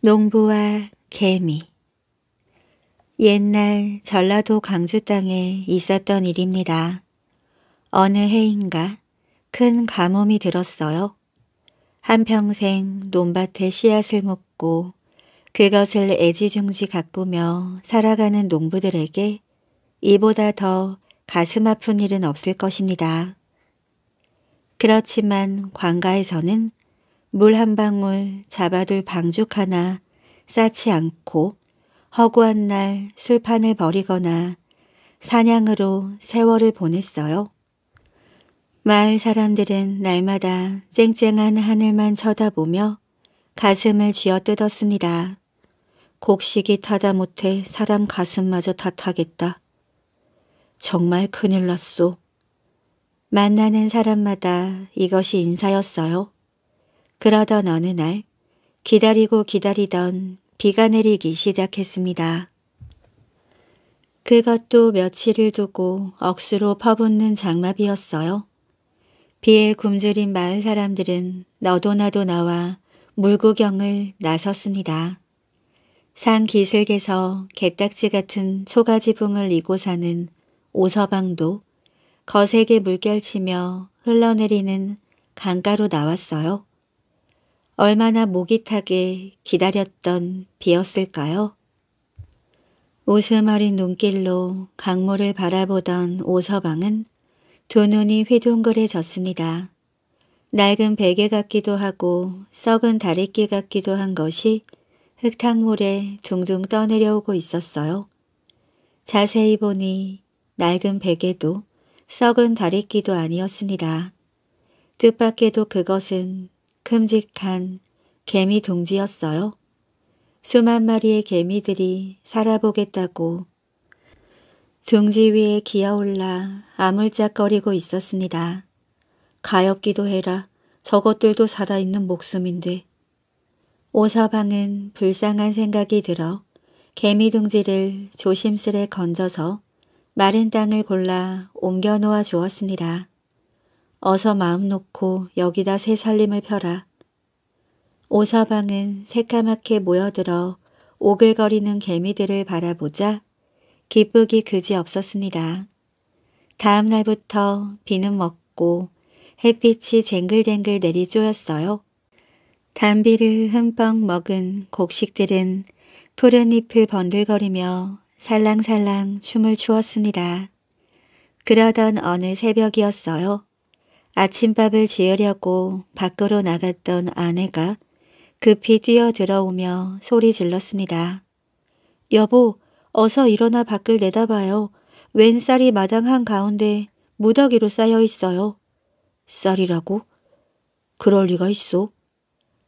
농부와 개미 옛날 전라도 광주 땅에 있었던 일입니다. 어느 해인가 큰 가뭄이 들었어요. 한평생 논밭에 씨앗을 묻고 그것을 애지중지 가꾸며 살아가는 농부들에게 이보다 더 가슴 아픈 일은 없을 것입니다. 그렇지만 광가에서는 물한 방울 잡아둘 방죽 하나 쌓지 않고 허구한 날 술판을 벌이거나 사냥으로 세월을 보냈어요. 마을 사람들은 날마다 쨍쨍한 하늘만 쳐다보며 가슴을 쥐어뜯었습니다. 곡식이 타다 못해 사람 가슴마저 탓하겠다. 정말 큰일 났소. 만나는 사람마다 이것이 인사였어요. 그러던 어느 날 기다리고 기다리던 비가 내리기 시작했습니다. 그것도 며칠을 두고 억수로 퍼붓는 장마비였어요. 비에 굶주린 마을 사람들은 너도나도 나와 물구경을 나섰습니다. 산 기슭에서 개딱지 같은 초가지붕을 이고 사는 오서방도 거세게 물결치며 흘러내리는 강가로 나왔어요. 얼마나 목이 타게 기다렸던 비였을까요? 웃음 어린 눈길로 강물을 바라보던 오서방은 두 눈이 휘둥그레졌습니다. 낡은 베개 같기도 하고 썩은 다리끼 같기도 한 것이 흙탕물에 둥둥 떠내려오고 있었어요. 자세히 보니 낡은 베개도 썩은 다리끼도 아니었습니다. 뜻밖에도 그것은 큼직한 개미 둥지였어요. 수만 마리의 개미들이 살아보겠다고 둥지 위에 기어올라 아물짝거리고 있었습니다. 가엾기도 해라 저것들도 살아있는 목숨인데 오서방은 불쌍한 생각이 들어 개미둥지를 조심스레 건져서 마른 땅을 골라 옮겨 놓아 주었습니다. 어서 마음 놓고 여기다 새 살림을 펴라. 오서방은 새까맣게 모여들어 오글거리는 개미들을 바라보자 기쁘기 그지없었습니다. 다음 날부터 비는 먹고 햇빛이 쟁글쟁글 내리쪼였어요. 담비를 흠뻑 먹은 곡식들은 푸른 잎을 번들거리며 살랑살랑 춤을 추었습니다. 그러던 어느 새벽이었어요. 아침밥을 지으려고 밖으로 나갔던 아내가 급히 그 뛰어 들어오며 소리 질렀습니다. 여보, 어서 일어나 밖을 내다봐요. 웬 쌀이 마당 한가운데 무더기로 쌓여 있어요. 쌀이라고? 그럴 리가 있어.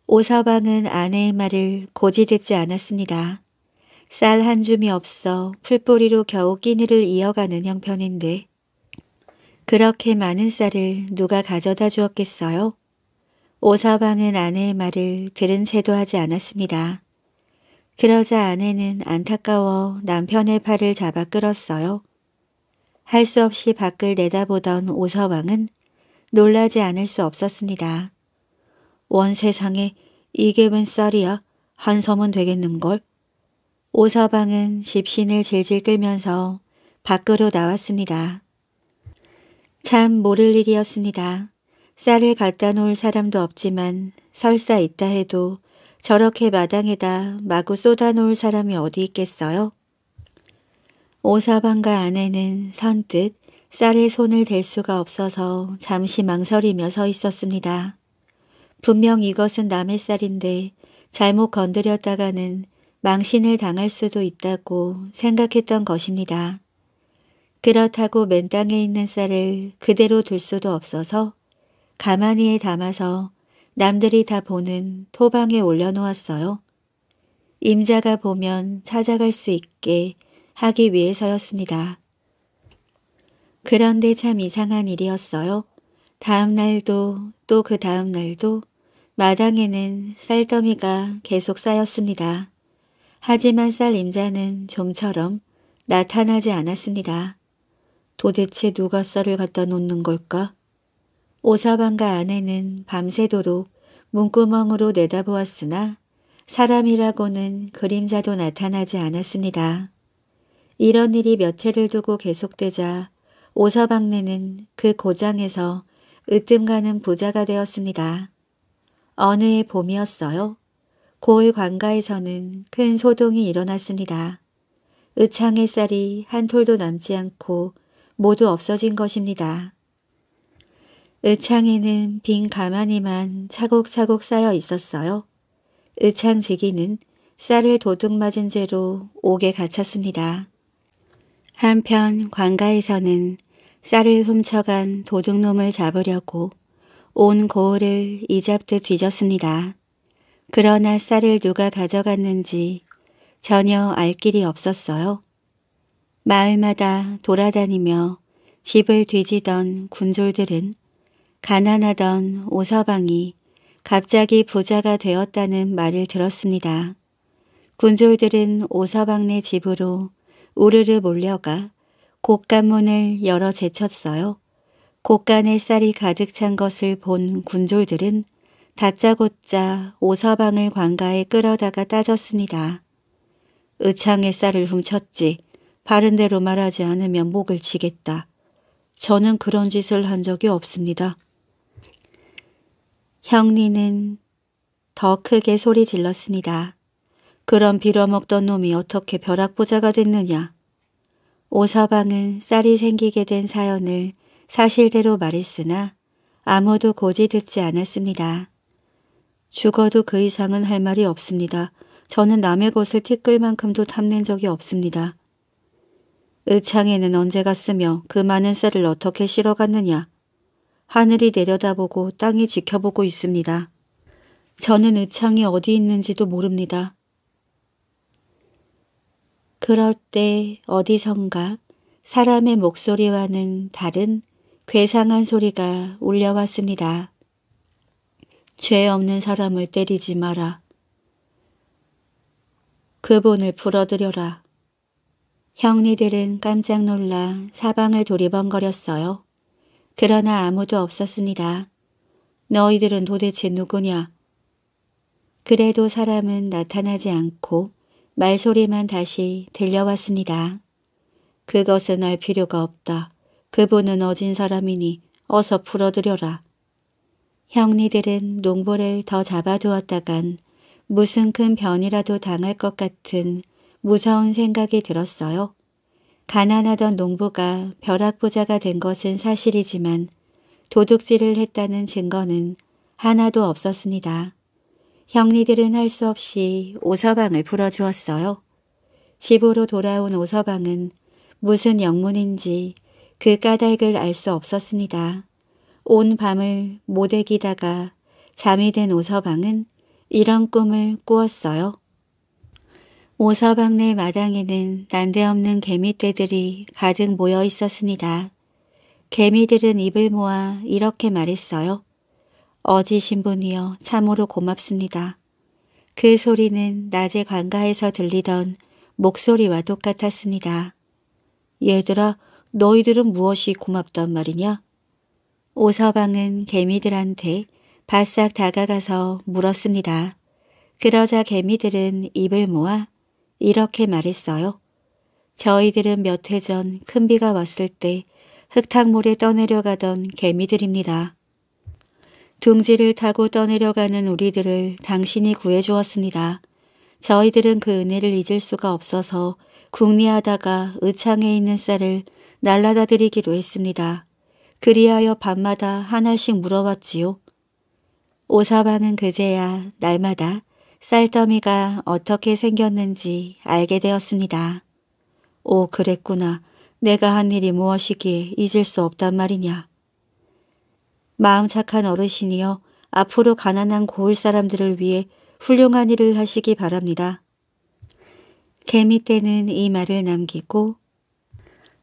오사방은 아내의 말을 고지 듣지 않았습니다. 쌀 한 줌이 없어 풀뿌리로 겨우 끼니를 이어가는 형편인데 그렇게 많은 쌀을 누가 가져다 주었겠어요? 오사방은 아내의 말을 들은 채도 하지 않았습니다. 그러자 아내는 안타까워 남편의 팔을 잡아 끌었어요. 할 수 없이 밖을 내다보던 오사방은 놀라지 않을 수 없었습니다. 원 세상에 이게 웬 쌀이야? 한 섬은 되겠는걸? 오서방은 집신을 질질 끌면서 밖으로 나왔습니다. 참 모를 일이었습니다. 쌀을 갖다 놓을 사람도 없지만 설사 있다 해도 저렇게 마당에다 마구 쏟아놓을 사람이 어디 있겠어요? 오사방과 아내는 선뜻 쌀에 손을 댈 수가 없어서 잠시 망설이며 서 있었습니다. 분명 이것은 남의 쌀인데 잘못 건드렸다가는 망신을 당할 수도 있다고 생각했던 것입니다. 그렇다고 맨 땅에 있는 쌀을 그대로 둘 수도 없어서 가만히에 담아서 남들이 다 보는 토방에 올려놓았어요. 임자가 보면 찾아갈 수 있게 하기 위해서였습니다. 그런데 참 이상한 일이었어요. 다음 날도 또 그 다음 날도 마당에는 쌀더미가 계속 쌓였습니다. 하지만 쌀 임자는 좀처럼 나타나지 않았습니다. 도대체 누가 쌀을 갖다 놓는 걸까? 오사방가 아내는 밤새도록 문구멍으로 내다보았으나 사람이라고는 그림자도 나타나지 않았습니다. 이런 일이 몇 해를 두고 계속되자 오사방네는그 고장에서 으뜸가는 부자가 되었습니다. 어느 해 봄이었어요. 고을 관가에서는 큰 소동이 일어났습니다. 의창의 쌀이 한 톨도 남지 않고 모두 없어진 것입니다. 의창에는 빈 가마니만 차곡차곡 쌓여 있었어요. 의창 지기는 쌀을 도둑 맞은 죄로 옥에 갇혔습니다. 한편 관가에서는 쌀을 훔쳐간 도둑놈을 잡으려고 온 고을을 이잡듯 뒤졌습니다. 그러나 쌀을 누가 가져갔는지 전혀 알 길이 없었어요. 마을마다 돌아다니며 집을 뒤지던 군졸들은 가난하던 오서방이 갑자기 부자가 되었다는 말을 들었습니다. 군졸들은 오서방네 집으로 우르르 몰려가 곡간문을 열어 제쳤어요. 곡간에 쌀이 가득 찬 것을 본 군졸들은 다짜고짜 오서방을 관가에 끌어다가 따졌습니다. 의창의 쌀을 훔쳤지 바른 대로 말하지 않으면 목을 치겠다. 저는 그런 짓을 한 적이 없습니다. 형님은더 크게 소리 질렀습니다. 그럼 빌어먹던 놈이 어떻게 벼락부자가 됐느냐. 오서방은 쌀이 생기게 된 사연을 사실대로 말했으나 아무도 고지 듣지 않았습니다. 죽어도 그 이상은 할 말이 없습니다. 저는 남의 것을 티끌만큼도 탐낸 적이 없습니다. 의창에는 언제 갔으며 그 많은 쇠를 어떻게 실어 갔느냐. 하늘이 내려다보고 땅이 지켜보고 있습니다. 저는 의창이 어디 있는지도 모릅니다. 그럴 때 어디선가 사람의 목소리와는 다른 괴상한 소리가 울려왔습니다. 죄 없는 사람을 때리지 마라. 그분을 불어들여라. 형니들은 깜짝 놀라 사방을 도리번거렸어요. 그러나 아무도 없었습니다. 너희들은 도대체 누구냐? 그래도 사람은 나타나지 않고 말소리만 다시 들려왔습니다. 그것은 알 필요가 없다. 그분은 어진 사람이니 어서 풀어드려라. 형니들은 농보를더 잡아두었다간 무슨 큰 변이라도 당할 것 같은 무서운 생각이 들었어요. 가난하던 농부가 벼락부자가 된 것은 사실이지만 도둑질을 했다는 증거는 하나도 없었습니다. 형리들은 할 수 없이 오서방을 불어주었어요 집으로 돌아온 오서방은 무슨 영문인지 그 까닭을 알 수 없었습니다. 온 밤을 못 애기다가 잠이 든 오서방은 이런 꿈을 꾸었어요. 오서방내 마당에는 난데없는 개미떼들이 가득 모여 있었습니다. 개미들은 입을 모아 이렇게 말했어요. 어지 신분이여 참으로 고맙습니다. 그 소리는 낮에 관가에서 들리던 목소리와 똑같았습니다. 얘들아 너희들은 무엇이 고맙단 말이냐? 오서방은 개미들한테 바싹 다가가서 물었습니다. 그러자 개미들은 입을 모아 이렇게 말했어요. 저희들은 몇 해 전 큰 비가 왔을 때 흙탕물에 떠내려가던 개미들입니다. 둥지를 타고 떠내려가는 우리들을 당신이 구해주었습니다. 저희들은 그 은혜를 잊을 수가 없어서 궁리하다가 의창에 있는 쌀을 날라다 드리기로 했습니다. 그리하여 밤마다 하나씩 물어봤지요 오사방은 그제야 날마다 쌀더미가 어떻게 생겼는지 알게 되었습니다. 오 그랬구나. 내가 한 일이 무엇이기에 잊을 수 없단 말이냐. 마음 착한 어르신이여 앞으로 가난한 고을 사람들을 위해 훌륭한 일을 하시기 바랍니다. 개미떼는 이 말을 남기고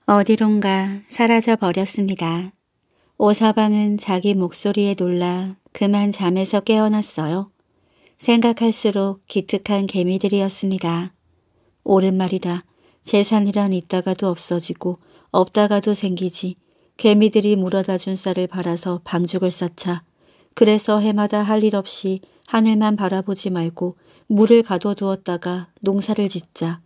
어디론가 사라져 버렸습니다. 오사방은 자기 목소리에 놀라 그만 잠에서 깨어났어요. 생각할수록 기특한 개미들이었습니다. 옳은 말이다. 재산이란 있다가도 없어지고 없다가도 생기지. 개미들이 물어다 준 쌀을 팔아서 방죽을 쌓자. 그래서 해마다 할 일 없이 하늘만 바라보지 말고 물을 가둬두었다가 농사를 짓자.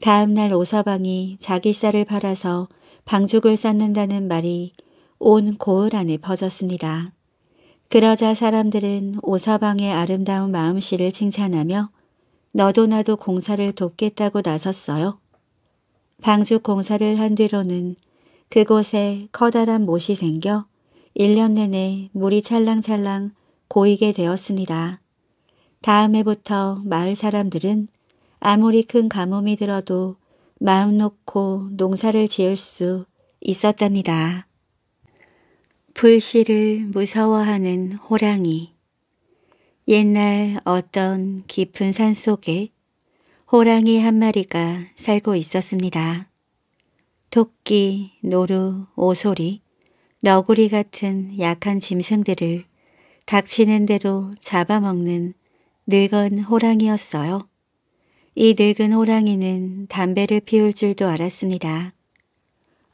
다음날 오서방이 자기 쌀을 팔아서 방죽을 쌓는다는 말이 온 고을 안에 퍼졌습니다. 그러자 사람들은 오사방의 아름다운 마음씨를 칭찬하며 너도 나도 공사를 돕겠다고 나섰어요. 방죽 공사를 한 뒤로는 그곳에 커다란 못이 생겨 1년 내내 물이 찰랑찰랑 고이게 되었습니다. 다음 해부터 마을 사람들은 아무리 큰 가뭄이 들어도 마음 놓고 농사를 지을 수 있었답니다. 불씨를 무서워하는 호랑이 옛날 어떤 깊은 산속에 호랑이 한 마리가 살고 있었습니다. 토끼, 노루, 오소리, 너구리 같은 약한 짐승들을 닥치는 대로 잡아먹는 늙은 호랑이였어요. 이 늙은 호랑이는 담배를 피울 줄도 알았습니다.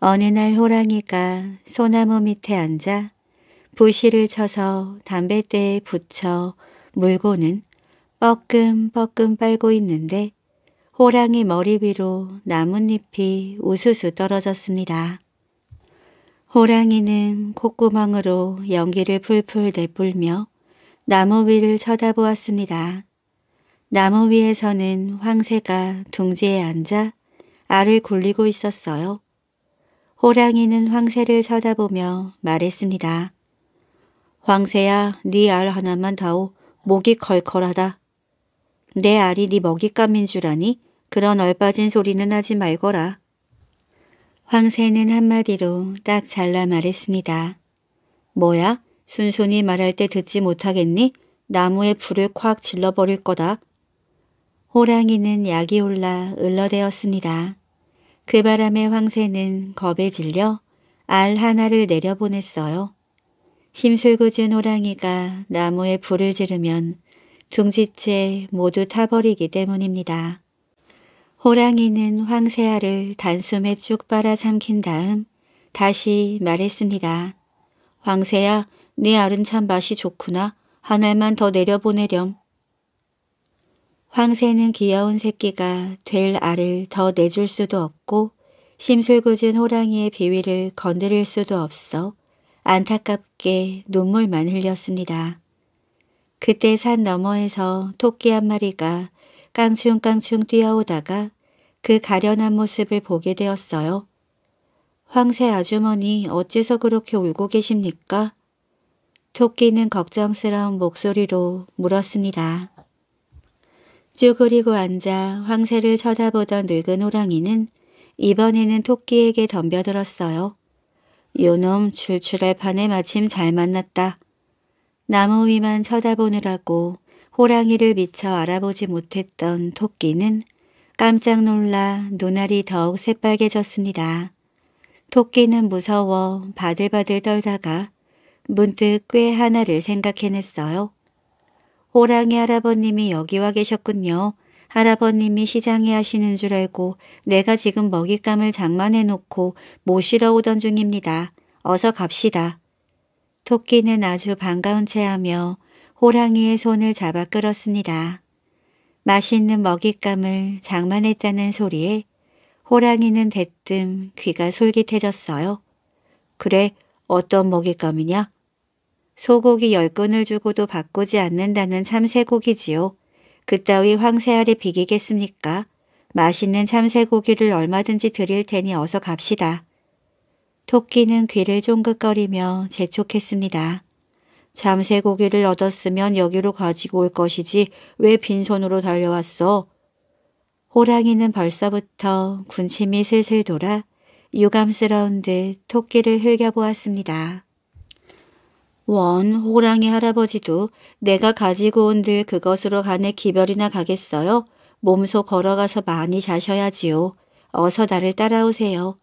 어느 날 호랑이가 소나무 밑에 앉아 부시를 쳐서 담뱃대에 붙여 물고는 뻐끔뻐끔 빨고 있는데 호랑이 머리 위로 나뭇잎이 우수수 떨어졌습니다. 호랑이는 콧구멍으로 연기를 풀풀 내뿔며 나무 위를 쳐다보았습니다. 나무 위에서는 황새가 둥지에 앉아 알을 굴리고 있었어요. 호랑이는 황새를 쳐다보며 말했습니다. 황새야, 네 알 하나만 다오. 목이 컬컬하다. 내 알이 네 먹잇감인 줄 아니? 그런 얼빠진 소리는 하지 말거라. 황새는 한마디로 딱 잘라 말했습니다. 뭐야? 순순히 말할 때 듣지 못하겠니? 나무에 불을 콱 질러버릴 거다. 호랑이는 약이 올라 을러대었습니다. 그 바람에 황새는 겁에 질려 알 하나를 내려보냈어요. 심술궂은 호랑이가 나무에 불을 지르면 둥지째 모두 타버리기 때문입니다. 호랑이는 황새알을 단숨에 쭉 빨아삼킨 다음 다시 말했습니다. 황새야, 네 알은 참 맛이 좋구나. 한 알만 더 내려보내렴. 황새는 귀여운 새끼가 될 알을 더 내줄 수도 없고 심술궂은 호랑이의 비위를 건드릴 수도 없어 안타깝게 눈물만 흘렸습니다. 그때 산 너머에서 토끼 한 마리가 깡충깡충 뛰어오다가 그 가련한 모습을 보게 되었어요. 황새 아주머니 어째서 그렇게 울고 계십니까? 토끼는 걱정스러운 목소리로 물었습니다. 쭉그리고 앉아 황새를 쳐다보던 늙은 호랑이는 이번에는 토끼에게 덤벼들었어요. 요놈 출출할 판에 마침 잘 만났다. 나무 위만 쳐다보느라고 호랑이를 미처 알아보지 못했던 토끼는 깜짝 놀라 눈알이 더욱 새빨개졌습니다. 토끼는 무서워 바들바들 떨다가 문득 꽤 하나를 생각해냈어요. 호랑이 할아버님이 여기 와 계셨군요. 할아버님이 시장에 하시는 줄 알고 내가 지금 먹잇감을 장만해놓고 모시러 오던 중입니다. 어서 갑시다. 토끼는 아주 반가운 체하며 호랑이의 손을 잡아 끌었습니다. 맛있는 먹잇감을 장만했다는 소리에 호랑이는 대뜸 귀가 솔깃해졌어요. 그래, 어떤 먹잇감이냐? 소고기 열건을 주고도 바꾸지 않는다는 참새고기지요. 그따위 황새알이 비기겠습니까? 맛있는 참새고기를 얼마든지 드릴 테니 어서 갑시다. 토끼는 귀를 쫑긋거리며 재촉했습니다. 참새고기를 얻었으면 여기로 가지고 올 것이지 왜 빈손으로 달려왔어? 호랑이는 벌써부터 군침이 슬슬 돌아 유감스러운 듯 토끼를 흘겨보았습니다. 원 호랑이 할아버지도 내가 가지고 온들 그것으로 간에 기별이나 가겠어요. 몸소 걸어가서 많이 자셔야지요. 어서 나를 따라오세요.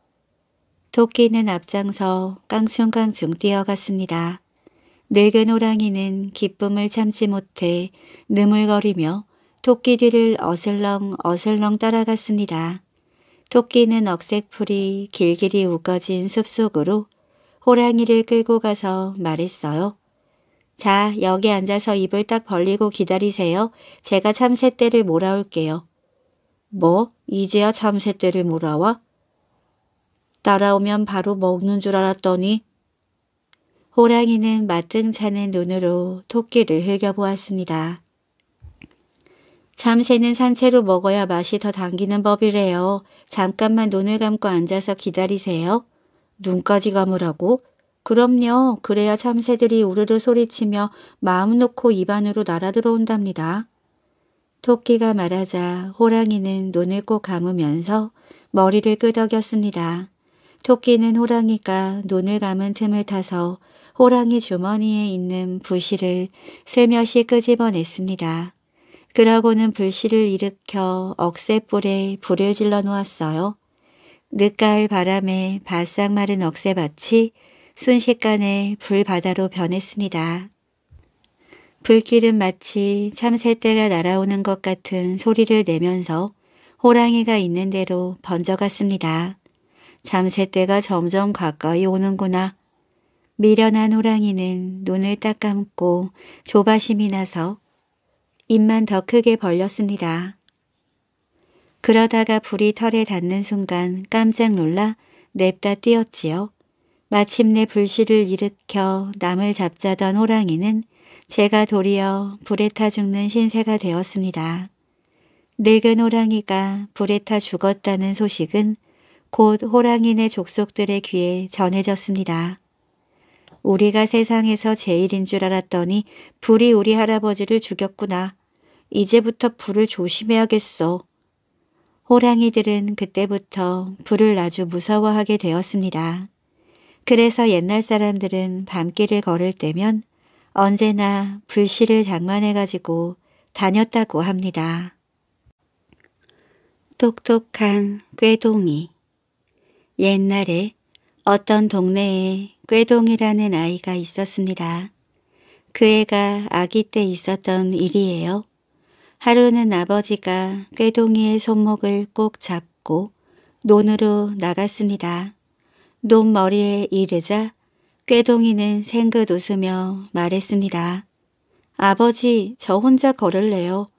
토끼는 앞장서 깡충깡충 뛰어갔습니다. 늙은 호랑이는 기쁨을 참지 못해 느물거리며 토끼 뒤를 어슬렁 어슬렁 따라갔습니다. 토끼는 억색풀이 길길이 우거진 숲속으로 호랑이를 끌고 가서 말했어요. 자, 여기 앉아서 입을 딱 벌리고 기다리세요. 제가 참새떼를 몰아올게요. 뭐? 이제야 참새떼를 몰아와? 따라오면 바로 먹는 줄 알았더니 호랑이는 마등 차는 눈으로 토끼를 흘겨보았습니다. 참새는 산채로 먹어야 맛이 더 당기는 법이래요. 잠깐만 눈을 감고 앉아서 기다리세요. 눈까지 감으라고? 그럼요. 그래야 참새들이 우르르 소리치며 마음 놓고 입안으로 날아들어온답니다. 토끼가 말하자 호랑이는 눈을 꼭 감으면서 머리를 끄덕였습니다. 토끼는 호랑이가 눈을 감은 틈을 타서 호랑이 주머니에 있는 부시를 슬며시 끄집어냈습니다. 그러고는 불씨를 일으켜 억새불에 불을 질러 놓았어요. 늦가을 바람에 바싹 마른 억새밭이 순식간에 불바다로 변했습니다. 불길은 마치 참새떼가 날아오는 것 같은 소리를 내면서 호랑이가 있는 대로 번져갔습니다. 참새떼가 점점 가까이 오는구나. 미련한 호랑이는 눈을 딱 감고 조바심이 나서 입만 더 크게 벌렸습니다. 그러다가 불이 털에 닿는 순간 깜짝 놀라 냅다 뛰었지요. 마침내 불씨를 일으켜 남을 잡자던 호랑이는 제가 도리어 불에 타 죽는 신세가 되었습니다. 늙은 호랑이가 불에 타 죽었다는 소식은 곧 호랑이네 족속들의 귀에 전해졌습니다. 우리가 세상에서 제일인 줄 알았더니 불이 우리 할아버지를 죽였구나. 이제부터 불을 조심해야겠어. 호랑이들은 그때부터 불을 아주 무서워하게 되었습니다. 그래서 옛날 사람들은 밤길을 걸을 때면 언제나 불씨를 장만해가지고 다녔다고 합니다. 똑똑한 꾀동이 옛날에 어떤 동네에 꾀동이라는 아이가 있었습니다. 그 애가 아기 때 있었던 일이에요. 하루는 아버지가 꾀동이의 손목을 꼭 잡고 논으로 나갔습니다. 논 머리에 이르자 꾀동이는 생긋 웃으며 말했습니다. 아버지 저 혼자 걸을래요.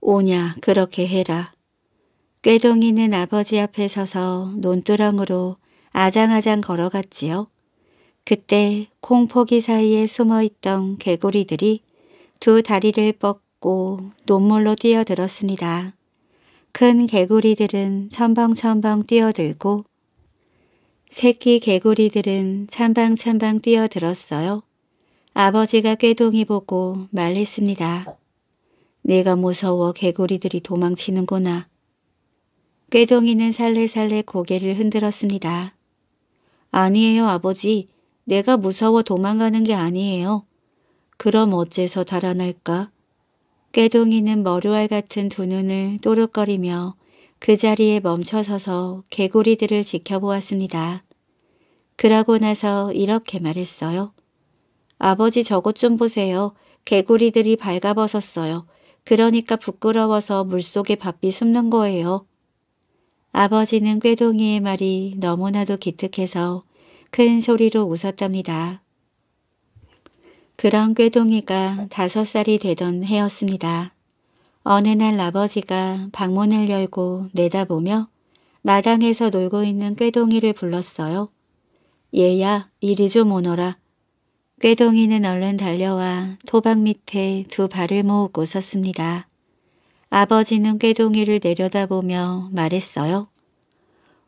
오냐 그렇게 해라. 꾀동이는 아버지 앞에 서서 논두렁으로 아장아장 걸어갔지요. 그때 콩포기 사이에 숨어있던 개구리들이 두 다리를 뻗고 잡고 눈물로 뛰어들었습니다. 큰 개구리들은 첨벙첨벙 뛰어들고 새끼 개구리들은 찬방찬방 뛰어들었어요. 아버지가 꾀동이 보고 말했습니다. 내가 무서워 개구리들이 도망치는구나. 꾀동이는 살레살레 고개를 흔들었습니다. 아니에요 아버지. 내가 무서워 도망가는 게 아니에요. 그럼 어째서 달아날까? 꾀동이는 머루알 같은 두 눈을 또룩거리며그 자리에 멈춰서서 개구리들을 지켜보았습니다. 그러고 나서 이렇게 말했어요. 아버지 저것 좀 보세요. 개구리들이 발가벗었어요. 그러니까 부끄러워서 물속에 바삐 숨는 거예요. 아버지는 꾀동이의 말이 너무나도 기특해서 큰 소리로 웃었답니다. 그런 꾀동이가 다섯 살이 되던 해였습니다. 어느 날 아버지가 방문을 열고 내다보며 마당에서 놀고 있는 꾀동이를 불렀어요. 얘야 이리 좀 오너라. 꾀동이는 얼른 달려와 토박 밑에 두 발을 모으고 섰습니다. 아버지는 꾀동이를 내려다보며 말했어요.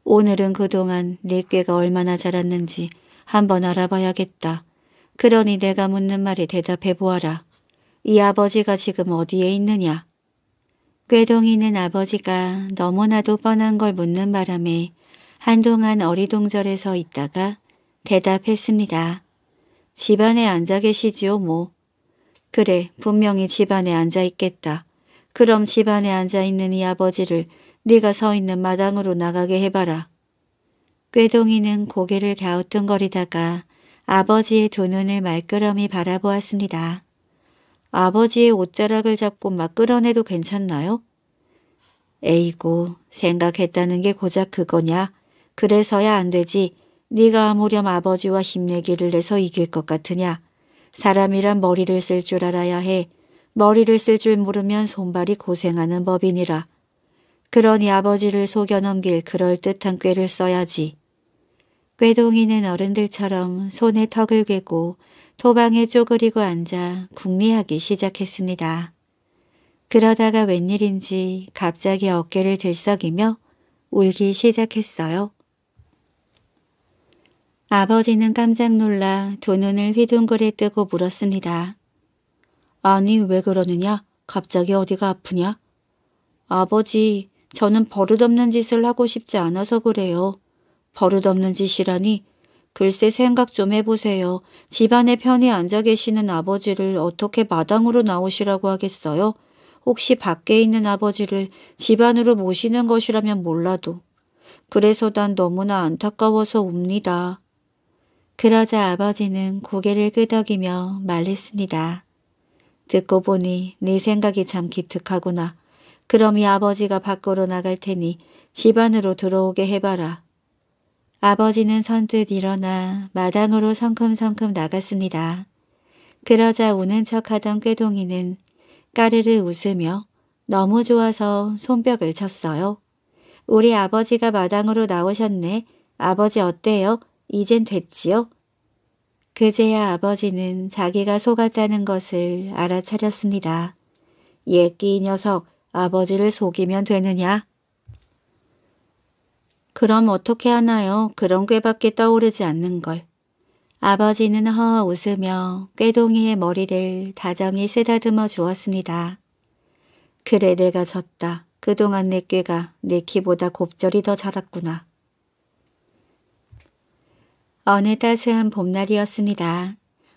오늘은 그동안 내 꾀가 얼마나 자랐는지 한번 알아봐야겠다. 그러니 내가 묻는 말에 대답해 보아라. 이 아버지가 지금 어디에 있느냐? 꾀동이는 아버지가 너무나도 뻔한 걸 묻는 바람에 한동안 어리둥절해서 있다가 대답했습니다. 집안에 앉아 계시지요 뭐. 그래 분명히 집안에 앉아 있겠다. 그럼 집안에 앉아 있는 이 아버지를 네가 서 있는 마당으로 나가게 해봐라. 꾀동이는 고개를 갸우뚱거리다가 아버지의 두 눈을 말끄러미 바라보았습니다. 아버지의 옷자락을 잡고 막 끌어내도 괜찮나요? 에이고 생각했다는 게 고작 그거냐. 그래서야 안 되지. 네가 아무렴 아버지와 힘내기를 내서 이길 것 같으냐. 사람이란 머리를 쓸 줄 알아야 해. 머리를 쓸 줄 모르면 손발이 고생하는 법이니라. 그러니 아버지를 속여 넘길 그럴듯한 꾀를 써야지. 꾀동이는 어른들처럼 손에 턱을 괴고 토방에 쪼그리고 앉아 궁리하기 시작했습니다. 그러다가 웬일인지 갑자기 어깨를 들썩이며 울기 시작했어요. 아버지는 깜짝 놀라 두 눈을 휘둥그레 뜨고 물었습니다. 아니 왜 그러느냐? 갑자기 어디가 아프냐? 아버지 저는 버릇없는 짓을 하고 싶지 않아서 그래요. 버릇없는 짓이라니 글쎄 생각 좀 해보세요. 집안에 편히 앉아 계시는 아버지를 어떻게 마당으로 나오시라고 하겠어요? 혹시 밖에 있는 아버지를 집안으로 모시는 것이라면 몰라도. 그래서 난 너무나 안타까워서 웁니다. 그러자 아버지는 고개를 끄덕이며 말했습니다. 듣고 보니 네 생각이 참 기특하구나. 그럼 이 아버지가 밖으로 나갈 테니 집안으로 들어오게 해봐라. 아버지는 선뜻 일어나 마당으로 성큼성큼 나갔습니다. 그러자 우는 척하던 꾀동이는 까르르 웃으며 너무 좋아서 손뼉을 쳤어요. 우리 아버지가 마당으로 나오셨네. 아버지 어때요? 이젠 됐지요? 그제야 아버지는 자기가 속았다는 것을 알아차렸습니다. 예끼 녀석, 아버지를 속이면 되느냐? 그럼 어떻게 하나요? 그런 꾀밖에 떠오르지 않는 걸. 아버지는 허허 웃으며 꾀동이의 머리를 다정히 쓰다듬어 주었습니다. 그래 내가 졌다. 그동안 내 꾀가 내 키보다 곱절이 더 자랐구나. 어느 따스한 봄날이었습니다.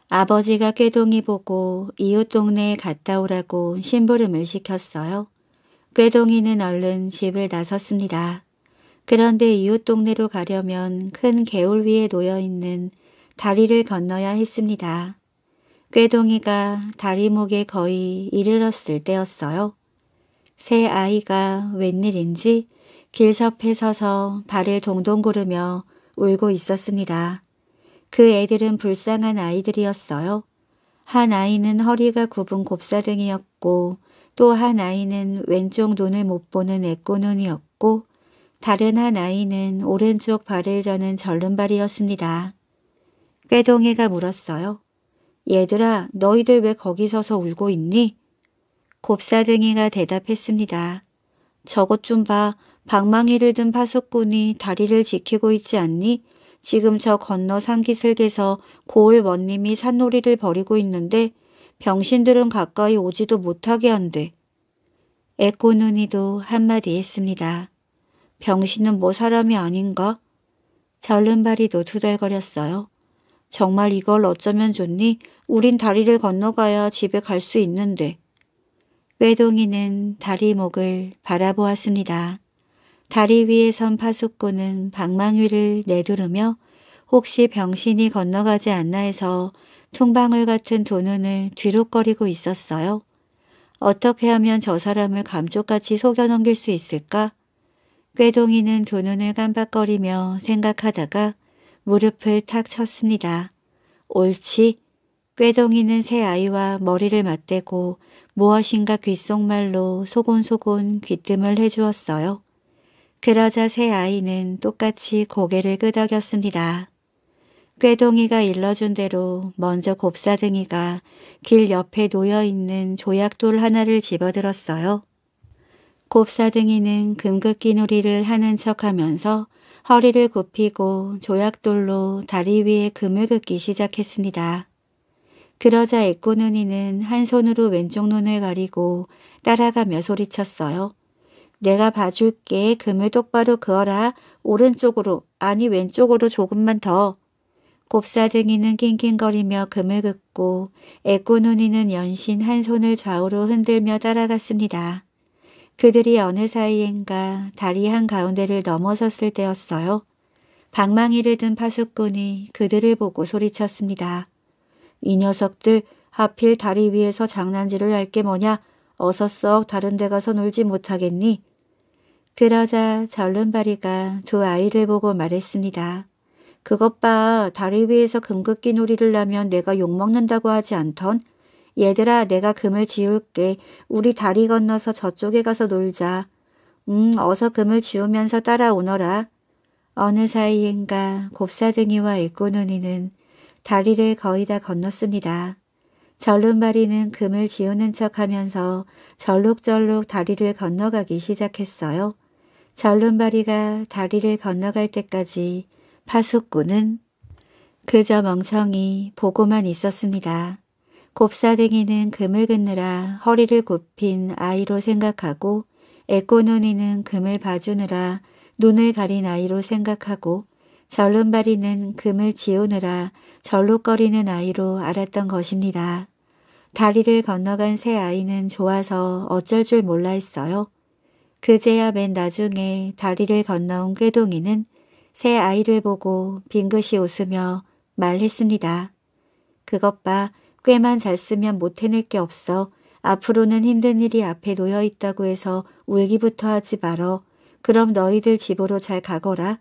아버지가 꾀동이 보고 이웃 동네에 갔다 오라고 심부름을 시켰어요. 꾀동이는 얼른 집을 나섰습니다. 그런데 이웃 동네로 가려면 큰 개울 위에 놓여 있는 다리를 건너야 했습니다. 꾀동이가 다리목에 거의 이르렀을 때였어요. 새 아이가 웬일인지 길섭에 서서 발을 동동 구르며 울고 있었습니다. 그 애들은 불쌍한 아이들이었어요. 한 아이는 허리가 굽은 곱사등이었고 또 한 아이는 왼쪽 눈을 못 보는 애꼬눈이었고 다른 한 아이는 오른쪽 발을 저는 절름발이었습니다. 꾀동이가 물었어요. 얘들아 너희들 왜 거기 서서 울고 있니? 곱사등이가 대답했습니다. 저것 좀 봐. 방망이를 든 파수꾼이 다리를 지키고 있지 않니? 지금 저 건너 산기슭에서 고을 원님이 산놀이를 벌이고 있는데 병신들은 가까이 오지도 못하게 한대. 에코누니도 한마디 했습니다. 병신은 뭐 사람이 아닌가? 잘른발이도 투덜거렸어요. 정말 이걸 어쩌면 좋니? 우린 다리를 건너가야 집에 갈 수 있는데. 꾀동이는 다리목을 바라보았습니다. 다리 위에 선 파수꾼은 방망이를 내두르며 혹시 병신이 건너가지 않나 해서 통방울 같은 도눈을 뒤룩거리고 있었어요. 어떻게 하면 저 사람을 감쪽같이 속여 넘길 수 있을까? 꾀동이는 두 눈을 깜박거리며 생각하다가 무릎을 탁 쳤습니다. 옳지. 꾀동이는 새 아이와 머리를 맞대고 무엇인가 귓속말로 소곤소곤 귀뜸을 해주었어요. 그러자 새 아이는 똑같이 고개를 끄덕였습니다. 꾀동이가 일러준 대로 먼저 곱사등이가 길 옆에 놓여있는 조약돌 하나를 집어들었어요. 곱사등이는 금극기놀이를 하는 척하면서 허리를 굽히고 조약돌로 다리 위에 금을 긋기 시작했습니다. 그러자 애꾸눈이는 한 손으로 왼쪽 눈을 가리고 따라가며 소리쳤어요. 내가 봐줄게. 금을 똑바로 그어라. 오른쪽으로 아니 왼쪽으로 조금만 더. 곱사등이는 낑낑거리며 금을 긋고 애꾸눈이는 연신 한 손을 좌우로 흔들며 따라갔습니다. 그들이 어느 사이엔가 다리 한가운데를 넘어섰을 때였어요. 방망이를 든 파수꾼이 그들을 보고 소리쳤습니다. 이 녀석들 하필 다리 위에서 장난질을 할 게 뭐냐 어서 썩 다른 데 가서 놀지 못하겠니? 그러자 절름발리가두 아이를 보고 말했습니다. 그것 봐 다리 위에서 금극기 놀이를 하면 내가 욕먹는다고 하지 않던 얘들아 내가 금을 지울게. 우리 다리 건너서 저쪽에 가서 놀자. 음 어서 금을 지우면서 따라오너라. 어느 사이인가 곱사등이와 일꼬눈이는 다리를 거의 다 건넜습니다. 절름발이는 금을 지우는 척하면서 절룩절룩 다리를 건너가기 시작했어요. 절름발이가 다리를 건너갈 때까지 파수꾼은 그저 멍청이 보고만 있었습니다. 곱사댕이는 금을 긋느라 허리를 굽힌 아이로 생각하고 애꼬눈이는 금을 봐주느라 눈을 가린 아이로 생각하고 절름발이는 금을 지우느라 절룩거리는 아이로 알았던 것입니다. 다리를 건너간 새 아이는 좋아서 어쩔 줄 몰라 했어요. 그제야 맨 나중에 다리를 건너온 꾀동이는 새 아이를 보고 빙긋이 웃으며 말했습니다. 그것 봐 꽤만 잘 쓰면 못 해낼 게 없어. 앞으로는 힘든 일이 앞에 놓여 있다고 해서 울기부터 하지 말어. 그럼 너희들 집으로 잘 가거라.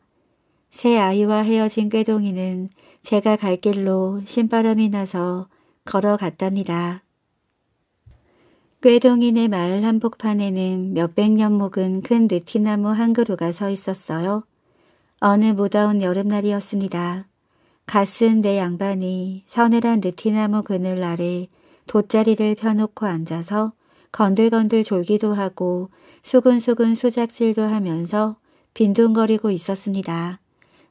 새 아이와 헤어진 꾀동이는 제가 갈 길로 신바람이 나서 걸어갔답니다. 꾀동이네 마을 한복판에는 몇백 년 묵은 큰 느티나무 한 그루가 서 있었어요. 어느 무더운 여름날이었습니다. 갓쓴 내 양반이 서늘한 느티나무 그늘 아래 돗자리를 펴놓고 앉아서 건들건들 졸기도 하고 수근수근 수작질도 하면서 빈둥거리고 있었습니다.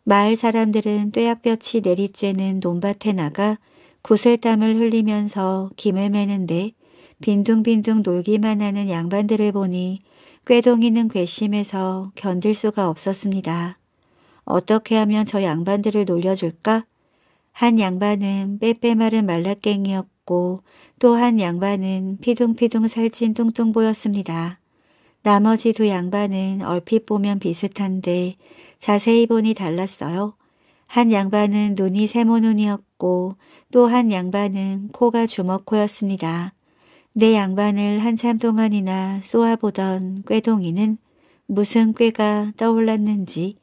마을 사람들은 뙤약볕이 내리쬐는 논밭에 나가 구슬땀을 흘리면서 김을 매는데 빈둥빈둥 놀기만 하는 양반들을 보니 꾀동이는 괘씸해서 견딜 수가 없었습니다. 어떻게 하면 저 양반들을 놀려줄까? 한 양반은 빼빼마른 말라깽이였고 또 한 양반은 피둥피둥 살찐 뚱뚱 보였습니다. 나머지 두 양반은 얼핏 보면 비슷한데 자세히 보니 달랐어요. 한 양반은 눈이 세모눈이었고 또 한 양반은 코가 주먹코였습니다. 내 네 양반을 한참 동안이나 쏘아보던 꾀동이는 무슨 꾀가 떠올랐는지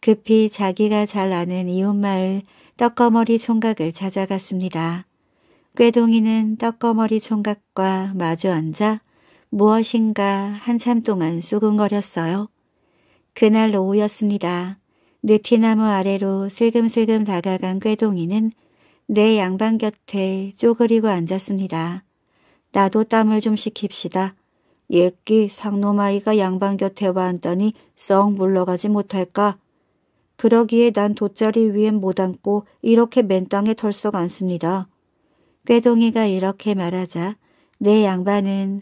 급히 자기가 잘 아는 이웃마을 떡거머리 총각을 찾아갔습니다. 꾀동이는 떡거머리 총각과 마주 앉아 무엇인가 한참 동안 쏘근거렸어요. 그날 오후였습니다. 느티나무 아래로 슬금슬금 다가간 꾀동이는 내 양반 곁에 쪼그리고 앉았습니다. 나도 땀을 좀 식힙시다. 옛끼 상놈아이가 양반 곁에 와 앉더니 썩 물러가지 못할까 그러기에 난 돗자리 위엔 못 앉고 이렇게 맨 땅에 털썩 앉습니다. 꾀동이가 이렇게 말하자 내 양반은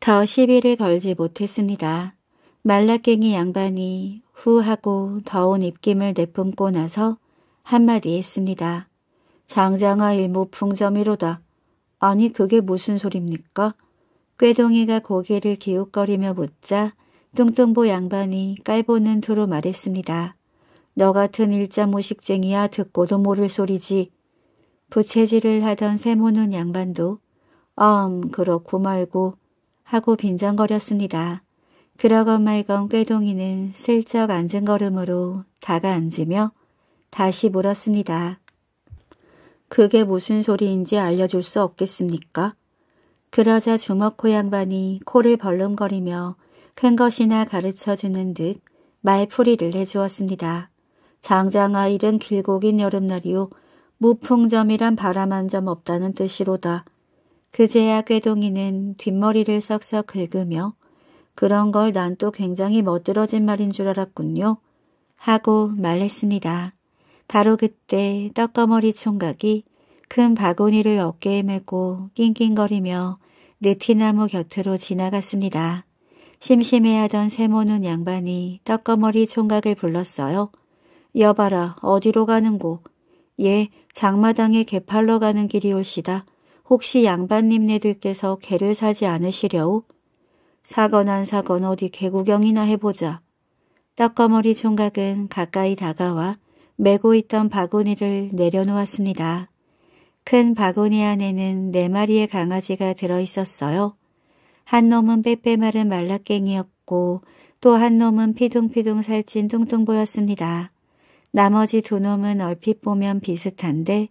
더 시비를 걸지 못했습니다. 말라깽이 양반이 후 하고 더운 입김을 내뿜고 나서 한마디 했습니다. 장장아 일무 풍점이로다. 아니 그게 무슨 소립니까? 꾀동이가 고개를 기웃거리며 묻자 뚱뚱보 양반이 깔보는 투로 말했습니다. 너 같은 일자 무식쟁이야 듣고도 모를 소리지. 부채질을 하던 세모는 양반도 엄 그렇고 말고 하고 빈정거렸습니다. 그러건 말건 꾀동이는 슬쩍 앉은 걸음으로 다가앉으며 다시 물었습니다. 그게 무슨 소리인지 알려줄 수 없겠습니까? 그러자 주먹코 양반이 코를 벌렁거리며큰 것이나 가르쳐주는 듯 말풀이를 해주었습니다. 장장아일은 길고 긴 여름날이요. 무풍점이란 바람 한 점 없다는 뜻이로다. 그제야 꾀동이는 뒷머리를 썩썩 긁으며 그런 걸 난 또 굉장히 멋들어진 말인 줄 알았군요. 하고 말했습니다. 바로 그때 떡거머리 총각이 큰 바구니를 어깨에 메고 낑낑거리며 느티나무 곁으로 지나갔습니다. 심심해하던 세모는 양반이 떡거머리 총각을 불렀어요. 여봐라 어디로 가는고? 예 장마당에 개 팔러 가는 길이올시다. 혹시 양반님네들께서 개를 사지 않으시려우? 사건 안 사건 어디 개구경이나 해보자. 떡거머리 총각은 가까이 다가와 메고 있던 바구니를 내려놓았습니다. 큰 바구니 안에는 네 마리의 강아지가 들어있었어요. 한 놈은 빼빼마른 말라깽이였고 또 한 놈은 피둥피둥 살찐 뚱뚱 보였습니다. 나머지 두 놈은 얼핏 보면 비슷한데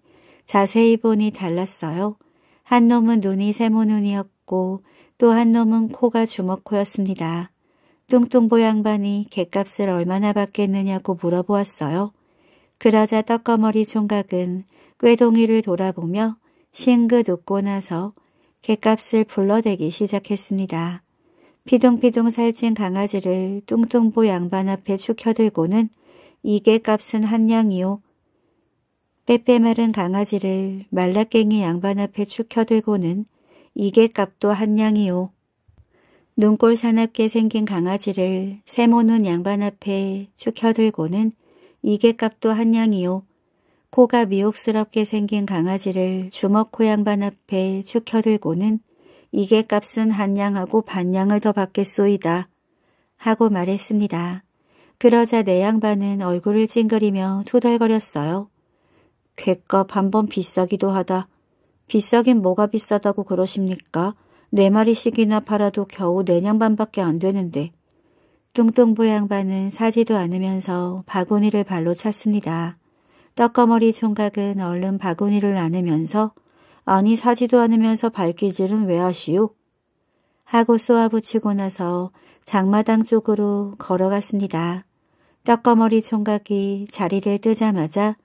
자세히 보니 달랐어요. 한 놈은 눈이 세모눈이었고 또 한 놈은 코가 주먹코였습니다. 뚱뚱보 양반이 갯값을 얼마나 받겠느냐고 물어보았어요. 그러자 떡거머리 총각은 꾀동이를 돌아보며 싱긋 웃고 나서 갯값을 불러대기 시작했습니다. 피둥피둥 살찐 강아지를 뚱뚱보 양반 앞에 축혀들고는 이게 값은 한 양이요. 빼빼 마른 강아지를 말라깽이 양반 앞에 축혀들고는 이게 값도 한 양이요. 눈꼴 사납게 생긴 강아지를 세모눈 양반 앞에 축혀들고는 이게 값도 한 양이요. 코가 미혹스럽게 생긴 강아지를 주먹코 양반 앞에 축혀들고는 이게 값은 한 양하고 반 양을 더 받겠소이다. 하고 말했습니다. 그러자 내 양반은 얼굴을 찡그리며 투덜거렸어요. 객값 반번 비싸기도 하다. 비싸긴 뭐가 비싸다고 그러십니까? 네 마리씩이나 팔아도 겨우 네 양반밖에 안 되는데. 뚱뚱부 양반은 사지도 않으면서 바구니를 발로 찼습니다. 떡거머리 총각은 얼른 바구니를 나누면서 아니 사지도 않으면서 발길질은 왜 하시오? 하고 쏘아붙이고 나서 장마당 쪽으로 걸어갔습니다. 떡거머리 총각이 자리를 뜨자마자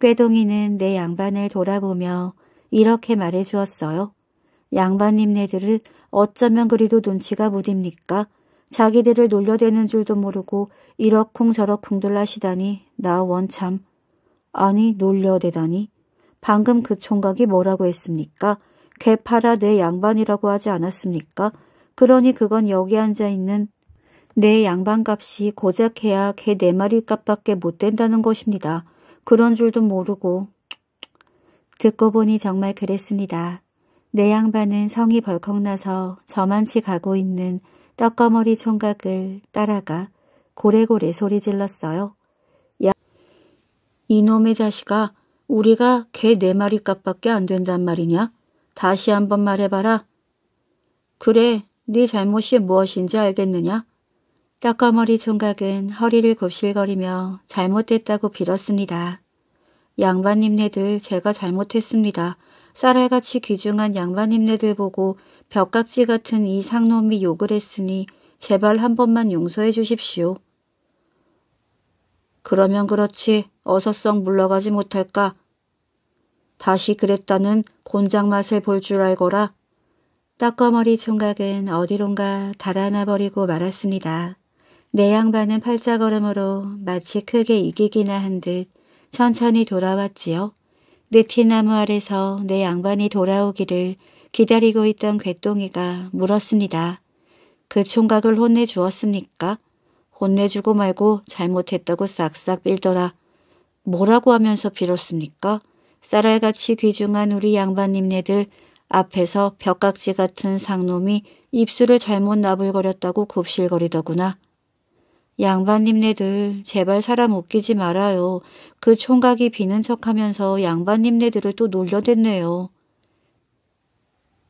꾀동이는 내 양반을 돌아보며 이렇게 말해 주었어요. 양반님네들을 어쩌면 그리도 눈치가 무딥니까? 자기들을 놀려대는 줄도 모르고 이러쿵저러쿵 둘라시다니 나 원참. 아니 놀려대다니. 방금 그 총각이 뭐라고 했습니까? 개파라 내 양반이라고 하지 않았습니까? 그러니 그건 여기 앉아있는 내 양반값이 고작 해야 개 네 마리값밖에 못 된다는 것입니다. 그런 줄도 모르고. 듣고 보니 정말 그랬습니다. 내 양반은 성이 벌컥 나서 저만치 가고 있는 떡거머리 총각을 따라가 고래고래 소리 질렀어요. 야, 이놈의 자식아, 우리가 개 네 마리값밖에 안 된단 말이냐? 다시 한번 말해봐라. 그래, 네 잘못이 무엇인지 알겠느냐? 떡거머리 총각은 허리를 곱실거리며 잘못됐다고 빌었습니다. 양반님네들 제가 잘못했습니다. 쌀알같이 귀중한 양반님네들 보고 벽각지 같은 이 상놈이 욕을 했으니 제발 한 번만 용서해 주십시오. 그러면 그렇지 어서 썩 물러가지 못할까. 다시 그랬다는 곤장 맛을 볼 줄 알거라. 떡거머리 총각은 어디론가 달아나 버리고 말았습니다. 내 양반은 팔자걸음으로 마치 크게 이기기나 한 듯 천천히 돌아왔지요. 느티나무 아래서 내 양반이 돌아오기를 기다리고 있던 괴똥이가 물었습니다. 그 총각을 혼내주었습니까? 혼내주고 말고 잘못했다고 싹싹 빌더라. 뭐라고 하면서 빌었습니까? 쌀알같이 귀중한 우리 양반님네들 앞에서 벽각지 같은 상놈이 입술을 잘못 나불거렸다고 굽실거리더구나. 양반님네들 제발 사람 웃기지 말아요. 그 총각이 비는 척하면서 양반님네들을 또 놀려댔네요.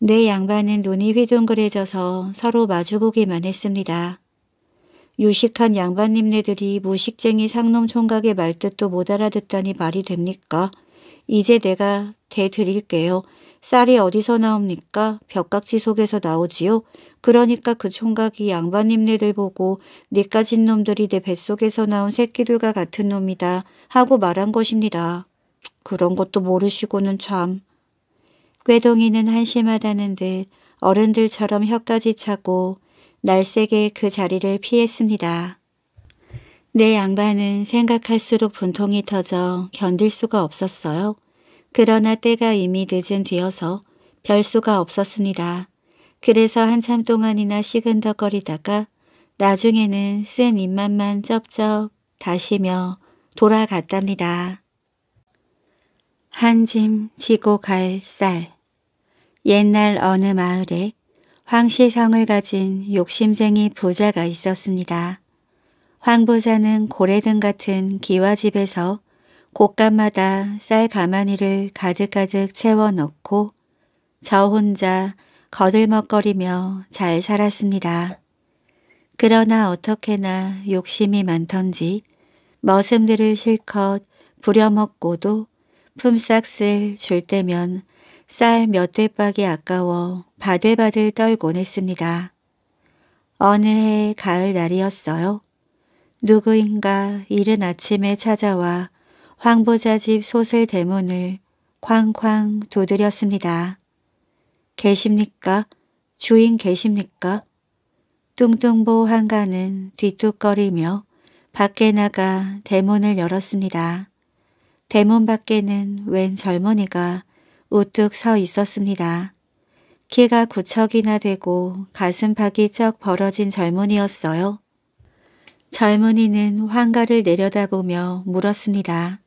내 네, 양반은 눈이 휘둥그레져서 서로 마주보기만 했습니다. 유식한 양반님네들이 무식쟁이 상놈 총각의 말뜻도 못 알아듣다니 말이 됩니까? 이제 내가 대드릴게요. 쌀이 어디서 나옵니까? 벽각지 속에서 나오지요? 그러니까 그 총각이 양반님네들 보고 네까진 놈들이 내 뱃속에서 나온 새끼들과 같은 놈이다 하고 말한 것입니다. 그런 것도 모르시고는 참. 꾀동이는 한심하다는 듯 어른들처럼 혀까지 차고 날쌔게 그 자리를 피했습니다. 내 네, 양반은 생각할수록 분통이 터져 견딜 수가 없었어요. 그러나 때가 이미 늦은 뒤여서 별 수가 없었습니다. 그래서 한참 동안이나 시근덕거리다가 나중에는 쓴 입맛만 쩝쩝 다시며 돌아갔답니다. 한 짐 지고 갈 쌀. 옛날 어느 마을에 황시성을 가진 욕심쟁이 부자가 있었습니다. 황 부자는 고래등 같은 기와집에서 곳간마다 쌀 가마니를 가득가득 채워 넣고 저 혼자 거들먹거리며 잘 살았습니다. 그러나 어떻게나 욕심이 많던지 머슴들을 실컷 부려먹고도 품삯 을줄 때면 쌀 몇 대박이 아까워 바들바들 떨곤 했습니다. 어느 해 가을 날이었어요. 누구인가 이른 아침에 찾아와 황보자 집소설 대문을 쾅쾅 두드렸습니다. 계십니까? 주인 계십니까? 뚱뚱보 한가는 뒤뚝거리며 밖에 나가 대문을 열었습니다. 대문 밖에는 웬 젊은이가 우뚝 서 있었습니다. 키가 구척이나 되고 가슴팍이 쩍 벌어진 젊은이였어요. 젊은이는 환가를 내려다보며 물었습니다.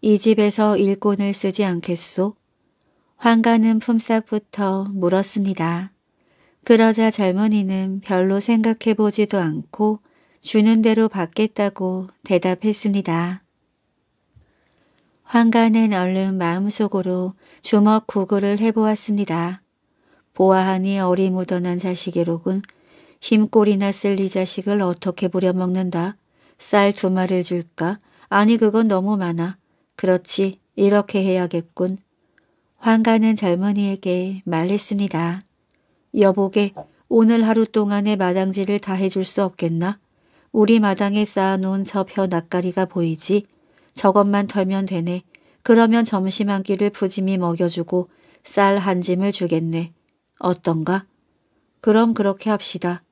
이 집에서 일꾼을 쓰지 않겠소? 환가는 품삯부터 물었습니다. 그러자 젊은이는 별로 생각해보지도 않고 주는 대로 받겠다고 대답했습니다. 환가는 얼른 마음속으로 주먹 구구를 해보았습니다. 보아하니 어리무던한 자식이로군 힘꼴이나 쓸리 자식을 어떻게 부려먹는다. 쌀 두 마리를 줄까? 아니 그건 너무 많아. 그렇지 이렇게 해야겠군. 환가는 젊은이에게 말했습니다. 여보게 오늘 하루 동안의 마당질을 다 해줄 수 없겠나? 우리 마당에 쌓아놓은 저 벼 낯가리가 보이지? 저것만 털면 되네. 그러면 점심 한 끼를 푸짐히 먹여주고 쌀 한 짐을 주겠네. 어떤가? 그럼 그렇게 합시다.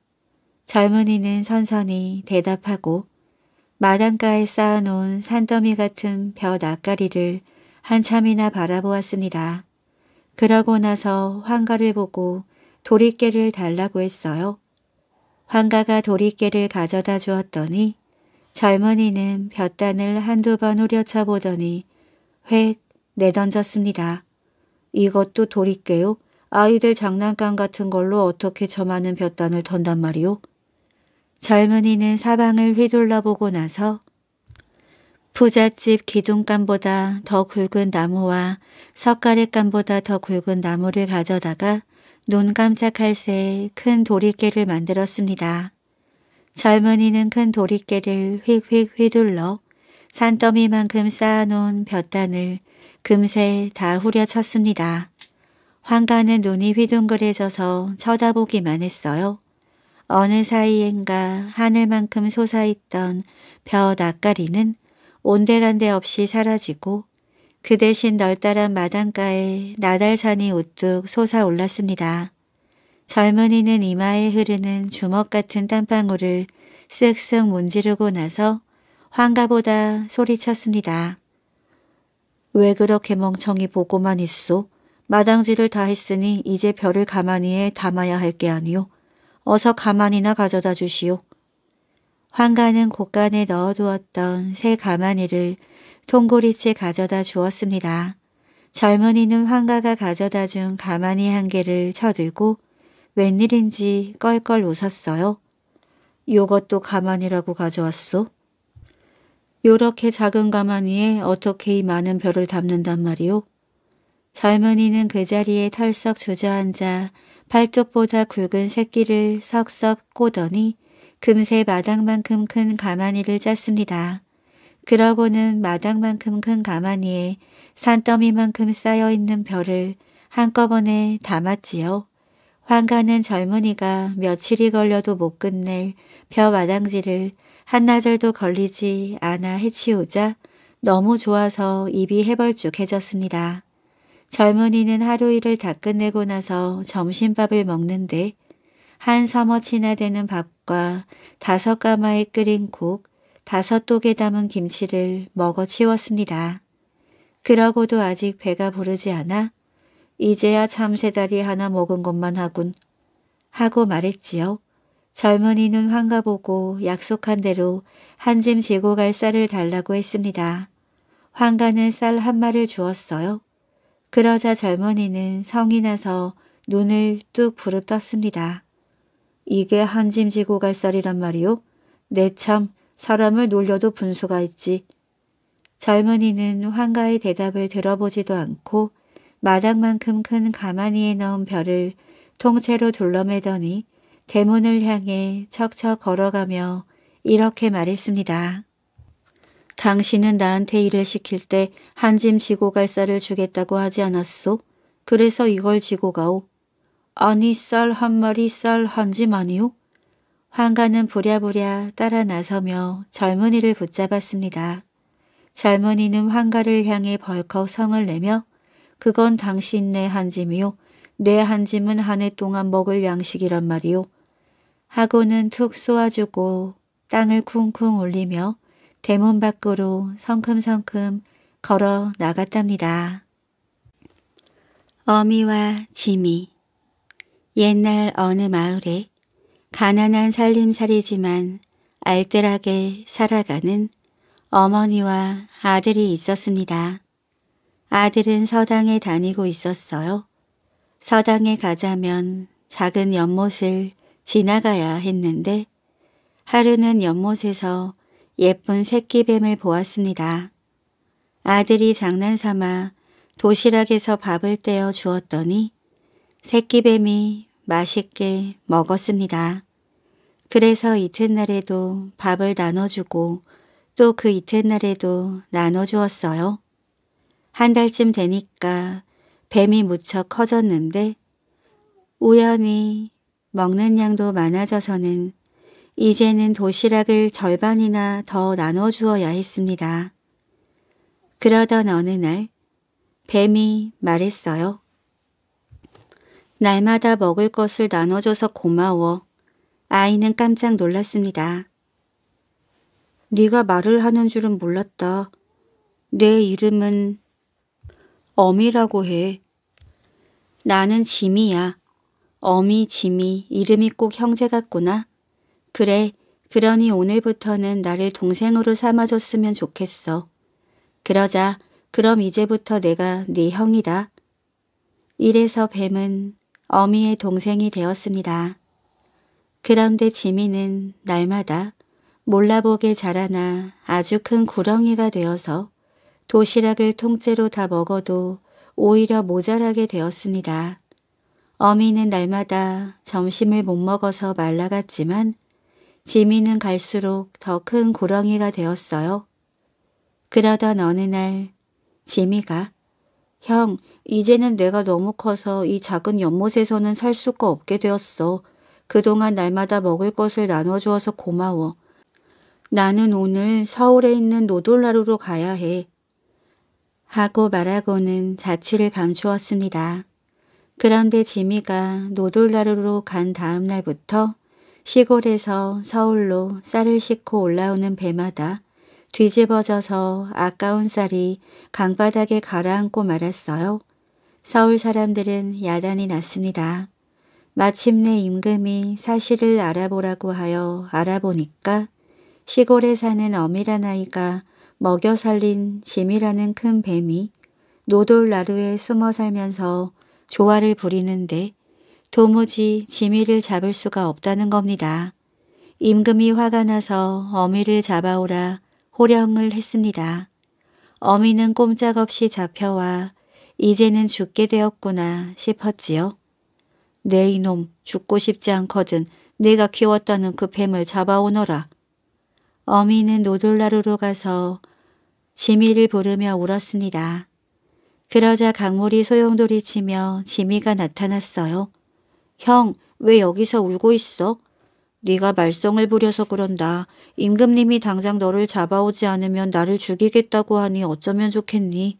젊은이는 선선히 대답하고 마당가에 쌓아놓은 산더미 같은 벼 낯가리를 한참이나 바라보았습니다. 그러고 나서 환가를 보고 도리깨를 달라고 했어요. 환가가 도리깨를 가져다 주었더니 젊은이는 볕단을 한두 번 후려쳐 보더니 획 내던졌습니다. 이것도 도리깨요? 아이들 장난감 같은 걸로 어떻게 저 많은 볕단을 던단 말이오 젊은이는 사방을 휘둘러보고 나서 부잣집 기둥간보다 더 굵은 나무와 석가래간보다 더 굵은 나무를 가져다가 눈 깜짝할 새에 큰 도리깨를 만들었습니다. 젊은이는 큰 도리깨를 휙휙 휘둘러 산더미만큼 쌓아놓은 볕단을 금세 다 후려쳤습니다. 황가는 눈이 휘둥그레져서 쳐다보기만 했어요. 어느 사이엔가 하늘만큼 솟아있던 벼 낯가리는 온데간데 없이 사라지고 그 대신 널따란 마당가에 나달산이 우뚝 솟아올랐습니다. 젊은이는 이마에 흐르는 주먹 같은 땀방울을 쓱쓱 문지르고 나서 환가보다 소리쳤습니다. 왜 그렇게 멍청이 보고만 있소? 마당질을 다 했으니 이제 별을 가만히에 담아야 할 게 아니오. 어서 가만히나 가져다 주시오. 황가는 곳간에 넣어두었던 새 가마니를 통고리째 가져다 주었습니다. 젊은이는 황가가 가져다 준 가마니 한 개를 쳐들고 웬일인지 껄껄 웃었어요. 요것도 가마니라고 가져왔소? 요렇게 작은 가마니에 어떻게 이 많은 별을 담는단 말이오? 젊은이는 그 자리에 털썩 주저앉아 팔뚝보다 굵은 새끼를 석석 꼬더니 금세 마당만큼 큰 가마니를 짰습니다. 그러고는 마당만큼 큰 가마니에 산더미만큼 쌓여있는 별을 한꺼번에 담았지요. 환가는 젊은이가 며칠이 걸려도 못 끝낼 벼 마당질을 한나절도 걸리지 않아 해치우자 너무 좋아서 입이 해벌쭉해졌습니다. 젊은이는 하루 일을 다 끝내고 나서 점심밥을 먹는데 한 서머치나 되는 밥과 다섯 가마에 끓인 국, 다섯 독에 담은 김치를 먹어 치웠습니다. 그러고도 아직 배가 부르지 않아 이제야 참새다리 하나 먹은 것만 하군 하고 말했지요. 젊은이는 환가 보고 약속한 대로 한 짐 지고 갈 쌀을 달라고 했습니다. 환가는 쌀 한 마를 리 주었어요. 그러자 젊은이는 성이 나서 눈을 뚝 부릅떴습니다. 이게 한짐지고 갈살이란 말이오. 내참 사람을 놀려도 분수가 있지. 젊은이는 환가의 대답을 들어보지도 않고 마당만큼 큰 가마니에 넣은 별을 통째로 둘러매더니 대문을 향해 척척 걸어가며 이렇게 말했습니다. 당신은 나한테 일을 시킬 때 한짐 지고 갈 쌀을 주겠다고 하지 않았소? 그래서 이걸 지고 가오. 아니 쌀 한 마리 쌀한짐아니오 환가는 부랴부랴 따라 나서며 젊은이를 붙잡았습니다. 젊은이는 환가를 향해 벌컥 성을 내며 그건 당신 내한짐이오내한 짐은 한 해 동안 먹을 양식이란 말이오 하고는 툭 쏘아주고 땅을 쿵쿵 울리며 대문 밖으로 성큼성큼 걸어 나갔답니다. 어미와 짐이 옛날 어느 마을에 가난한 살림살이지만 알뜰하게 살아가는 어머니와 아들이 있었습니다. 아들은 서당에 다니고 있었어요. 서당에 가자면 작은 연못을 지나가야 했는데 하루는 연못에서 예쁜 새끼뱀을 보았습니다. 아들이 장난삼아 도시락에서 밥을 떼어 주었더니 새끼뱀이 맛있게 먹었습니다. 그래서 이튿날에도 밥을 나눠주고 또 그 이튿날에도 나눠주었어요. 한 달쯤 되니까 뱀이 무척 커졌는데 우연히 먹는 양도 많아져서는 이제는 도시락을 절반이나 더 나눠주어야 했습니다. 그러던 어느 날 뱀이 말했어요. 날마다 먹을 것을 나눠줘서 고마워. 아이는 깜짝 놀랐습니다. 네가 말을 하는 줄은 몰랐다. 내 이름은 어미라고 해. 나는 짐이야 어미, 짐이, 이름이 꼭 형제 같구나. 그래, 그러니 오늘부터는 나를 동생으로 삼아줬으면 좋겠어. 그러자, 그럼 이제부터 내가 네 형이다. 이래서 뱀은 어미의 동생이 되었습니다. 그런데 지미는 날마다 몰라보게 자라나 아주 큰 구렁이가 되어서 도시락을 통째로 다 먹어도 오히려 모자라게 되었습니다. 어미는 날마다 점심을 못 먹어서 말라갔지만 지미는 갈수록 더 큰 구렁이가 되었어요. 그러던 어느 날 지미가 형, 이제는 내가 너무 커서 이 작은 연못에서는 살 수가 없게 되었어. 그동안 날마다 먹을 것을 나눠주어서 고마워. 나는 오늘 서울에 있는 노돌나루로 가야 해. 하고 말하고는 자취를 감추었습니다. 그런데 지미가 노돌나루로 간 다음 날부터 시골에서 서울로 쌀을 싣고 올라오는 배마다 뒤집어져서 아까운 쌀이 강바닥에 가라앉고 말았어요. 서울 사람들은 야단이 났습니다. 마침내 임금이 사실을 알아보라고 하여 알아보니까 시골에 사는 어미란 아이가 먹여 살린 짐이라는 큰 뱀이 노돌 나루에 숨어 살면서 조화를 부리는데 도무지 지미를 잡을 수가 없다는 겁니다. 임금이 화가 나서 어미를 잡아오라 호령을 했습니다. 어미는 꼼짝없이 잡혀와 이제는 죽게 되었구나 싶었지요. 내 네, 이놈 죽고 싶지 않거든 내가 키웠다는 그 뱀을 잡아오너라. 어미는 노돌나루로 가서 지미를 부르며 울었습니다. 그러자 강물이 소용돌이치며 지미가 나타났어요. 형, 왜 여기서 울고 있어? 네가 말썽을 부려서 그런다. 임금님이 당장 너를 잡아오지 않으면 나를 죽이겠다고 하니 어쩌면 좋겠니?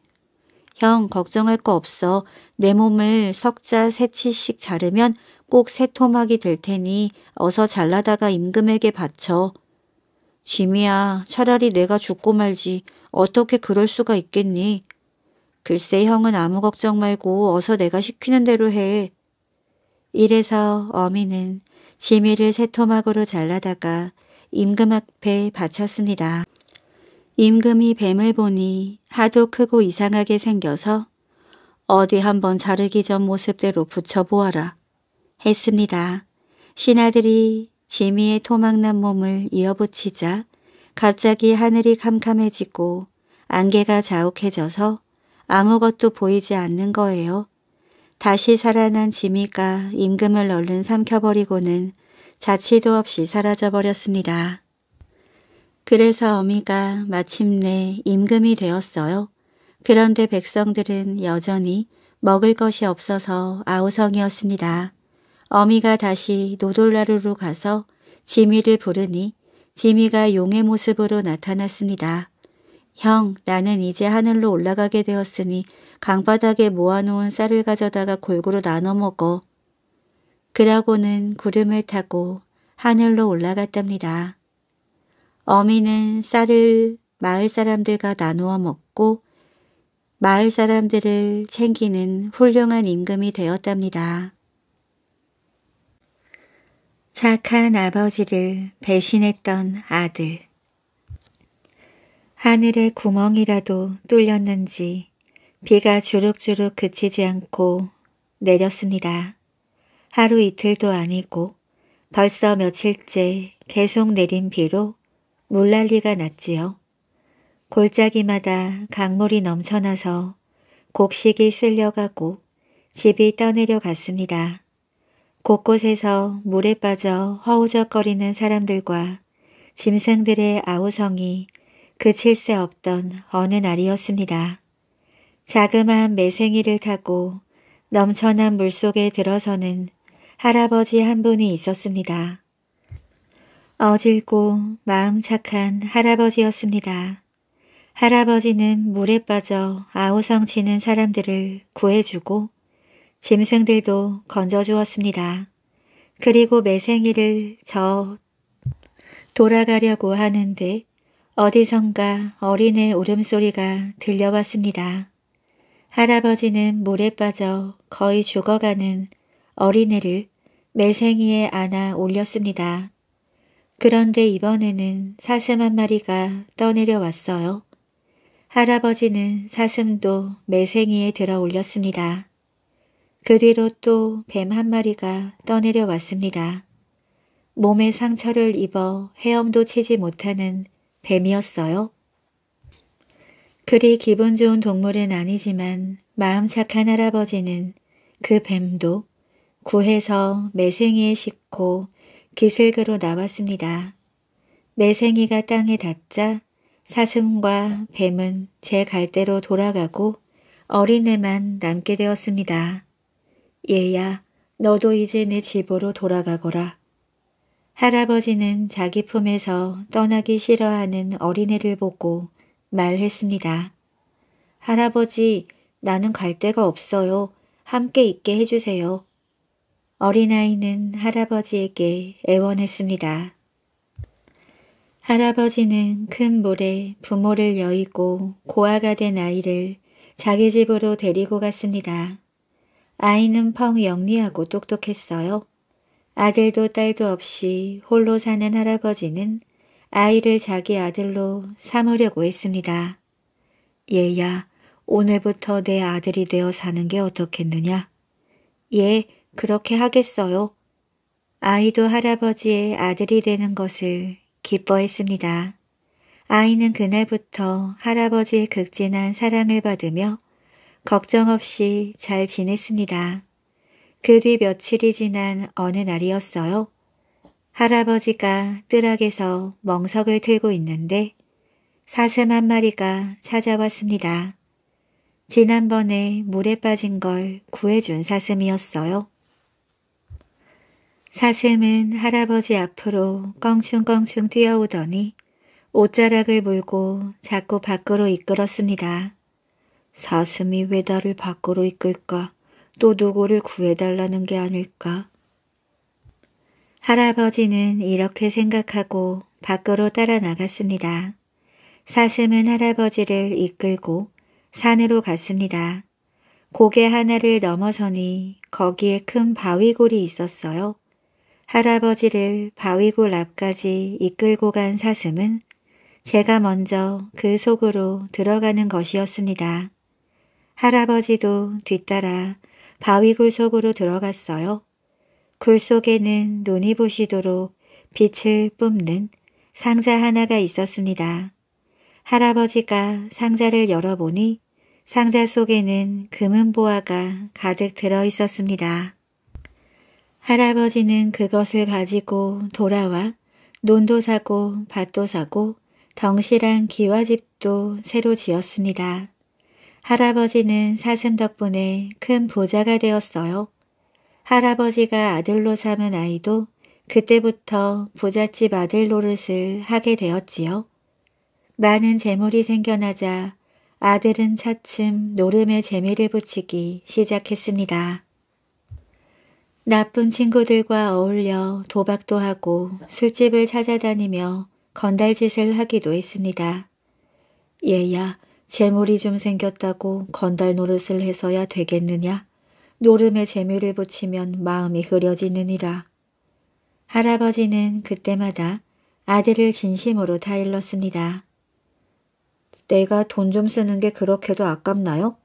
형 걱정할 거 없어. 내 몸을 석자 세치씩 자르면 꼭 새토막이 될 테니 어서 잘라다가 임금에게 바쳐. 짐이야 차라리 내가 죽고 말지 어떻게 그럴 수가 있겠니? 글쎄 형은 아무 걱정 말고 어서 내가 시키는 대로 해. 이래서 어미는 지미를 세 토막으로 잘라다가 임금 앞에 바쳤습니다. 임금이 뱀을 보니 하도 크고 이상하게 생겨서 어디 한번 자르기 전 모습대로 붙여보아라 했습니다. 신하들이 지미의 토막난 몸을 이어붙이자 갑자기 하늘이 캄캄해지고 안개가 자욱해져서 아무것도 보이지 않는 거예요. 다시 살아난 지미가 임금을 얼른 삼켜버리고는 자취도 없이 사라져버렸습니다. 그래서 어미가 마침내 임금이 되었어요. 그런데 백성들은 여전히 먹을 것이 없어서 아우성이었습니다. 어미가 다시 노돌나루로 가서 지미를 부르니 지미가 용의 모습으로 나타났습니다. 형, 나는 이제 하늘로 올라가게 되었으니 강바닥에 모아놓은 쌀을 가져다가 골고루 나눠 먹어. 그러고는 구름을 타고 하늘로 올라갔답니다. 어미는 쌀을 마을 사람들과 나누어 먹고 마을 사람들을 챙기는 훌륭한 임금이 되었답니다. 착한 아버지를 배신했던 아들 하늘의 구멍이라도 뚫렸는지 비가 주룩주룩 그치지 않고 내렸습니다. 하루 이틀도 아니고 벌써 며칠째 계속 내린 비로 물난리가 났지요. 골짜기마다 강물이 넘쳐나서 곡식이 쓸려가고 집이 떠내려 갔습니다. 곳곳에서 물에 빠져 허우적거리는 사람들과 짐승들의 아우성이 그칠 새 없던 어느 날이었습니다. 자그마한 매생이를 타고 넘쳐난 물속에 들어서는 할아버지 한 분이 있었습니다. 어질고 마음 착한 할아버지였습니다. 할아버지는 물에 빠져 아우성치는 사람들을 구해주고 짐승들도 건져주었습니다. 그리고 매생이를 저 돌아가려고 하는데 어디선가 어린애 울음소리가 들려왔습니다. 할아버지는 물에 빠져 거의 죽어가는 어린애를 매생이에 안아 올렸습니다. 그런데 이번에는 사슴 한 마리가 떠내려 왔어요. 할아버지는 사슴도 매생이에 들어 올렸습니다. 그 뒤로 또 뱀 한 마리가 떠내려 왔습니다. 몸에 상처를 입어 헤엄도 치지 못하는 뱀이었어요. 그리 기분 좋은 동물은 아니지만 마음 착한 할아버지는 그 뱀도 구해서 매생이에 싣고 기슭으로 나왔습니다. 매생이가 땅에 닿자 사슴과 뱀은 제 갈대로 돌아가고 어린애만 남게 되었습니다. 얘야, 너도 이제 내 집으로 돌아가거라. 할아버지는 자기 품에서 떠나기 싫어하는 어린애를 보고 말했습니다. 할아버지, 나는 갈 데가 없어요. 함께 있게 해주세요. 어린아이는 할아버지에게 애원했습니다. 할아버지는 큰 물에 부모를 여의고 고아가 된 아이를 자기 집으로 데리고 갔습니다. 아이는 펑 영리하고 똑똑했어요. 아들도 딸도 없이 홀로 사는 할아버지는 아이를 자기 아들로 삼으려고 했습니다. 얘야, 오늘부터 내 아들이 되어 사는 게 어떻겠느냐? 예, 그렇게 하겠어요. 아이도 할아버지의 아들이 되는 것을 기뻐했습니다. 아이는 그날부터 할아버지의 극진한 사랑을 받으며 걱정 없이 잘 지냈습니다. 그뒤 며칠이 지난 어느 날이었어요. 할아버지가 뜰락에서 멍석을 틀고 있는데 사슴 한 마리가 찾아왔습니다. 지난번에 물에 빠진 걸 구해준 사슴이었어요. 사슴은 할아버지 앞으로 껑충껑충 뛰어오더니 옷자락을 물고 자꾸 밖으로 이끌었습니다. 사슴이 왜 나를 밖으로 이끌까? 또 누구를 구해달라는 게 아닐까. 할아버지는 이렇게 생각하고 밖으로 따라 나갔습니다. 사슴은 할아버지를 이끌고 산으로 갔습니다. 고개 하나를 넘어서니 거기에 큰 바위골이 있었어요. 할아버지를 바위골 앞까지 이끌고 간 사슴은 제가 먼저 그 속으로 들어가는 것이었습니다. 할아버지도 뒤따라 바위 굴속으로 들어갔어요. 굴속에는 눈이 부시도록 빛을 뿜는 상자 하나가 있었습니다. 할아버지가 상자를 열어보니 상자 속에는 금은 보화가 가득 들어 있었습니다. 할아버지는 그것을 가지고 돌아와 논도 사고 밭도 사고 덩실한 기와집도 새로 지었습니다. 할아버지는 사슴 덕분에 큰보자가 되었어요. 할아버지가 아들로 삼은 아이도 그때부터 부잣집 아들 노릇을 하게 되었지요. 많은 재물이 생겨나자 아들은 차츰 노름에 재미를 붙이기 시작했습니다. 나쁜 친구들과 어울려 도박도 하고 술집을 찾아다니며 건달짓을 하기도 했습니다. 얘야, 재물이 좀 생겼다고 건달 노릇을 해서야 되겠느냐? 노름에 재미를 붙이면 마음이 흐려지느니라. 할아버지는 그때마다 아들을 진심으로 타일렀습니다. 내가 돈 좀 쓰는 게 그렇게도 아깝나요?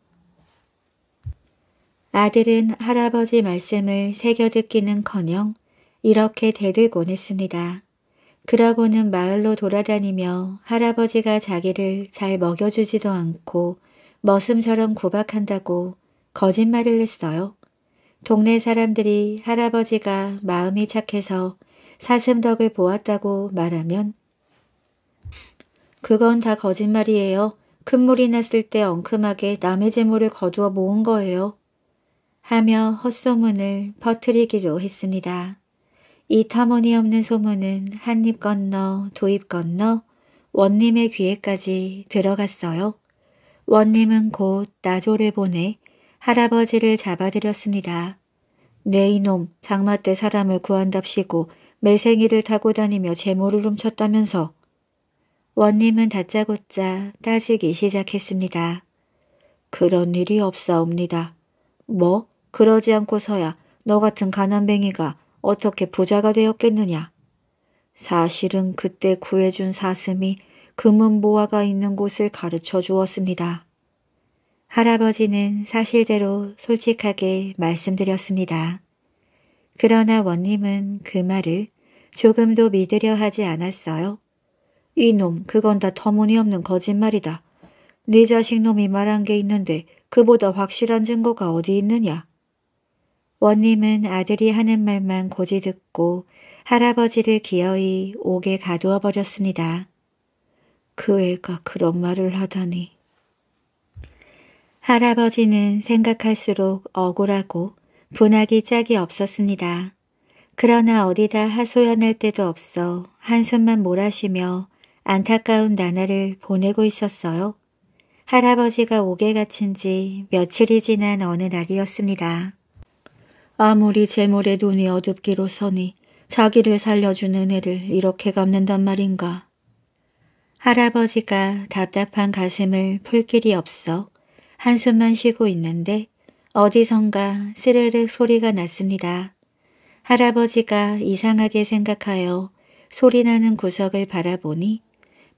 아들은 할아버지 말씀을 새겨듣기는커녕 이렇게 대들곤 했습니다. 그러고는 마을로 돌아다니며 할아버지가 자기를 잘 먹여주지도 않고 머슴처럼 구박한다고 거짓말을 했어요. 동네 사람들이 할아버지가 마음이 착해서 사슴덕을 보았다고 말하면 그건 다 거짓말이에요. 큰물이 났을 때 엉큼하게 남의 재물을 거두어 모은 거예요. 하며 헛소문을 퍼뜨리기로 했습니다. 이 터무니없는 소문은 한 입 건너 도입 건너 원님의 귀에까지 들어갔어요. 원님은 곧 나조를 보내 할아버지를 잡아들였습니다. 네 이놈 장마 때 사람을 구한답시고 매생이를 타고 다니며 재물을 훔쳤다면서 원님은 다짜고짜 따지기 시작했습니다. 그런 일이 없사옵니다. 뭐? 그러지 않고서야 너 같은 가난뱅이가 어떻게 부자가 되었겠느냐. 사실은 그때 구해준 사슴이 금은보화가 있는 곳을 가르쳐 주었습니다. 할아버지는 사실대로 솔직하게 말씀드렸습니다. 그러나 원님은 그 말을 조금도 믿으려 하지 않았어요. 이놈 그건 다 터무니없는 거짓말이다. 네 자식 놈이 말한 게 있는데 그보다 확실한 증거가 어디 있느냐. 원님은 아들이 하는 말만 고지 듣고 할아버지를 기어이 옥에 가두어 버렸습니다. 그 애가 그런 말을 하다니. 할아버지는 생각할수록 억울하고 분하기 짝이 없었습니다. 그러나 어디다 하소연할 데도 없어 한숨만 몰아쉬며 안타까운 나날을 보내고 있었어요. 할아버지가 옥에 갇힌 지 며칠이 지난 어느 날이었습니다. 아무리 재물의 눈이 어둡기로 서니 자기를 살려주는혜를 이렇게 갚는단 말인가. 할아버지가 답답한 가슴을 풀 길이 없어 한숨만 쉬고 있는데 어디선가 스르륵 소리가 났습니다. 할아버지가 이상하게 생각하여 소리나는 구석을 바라보니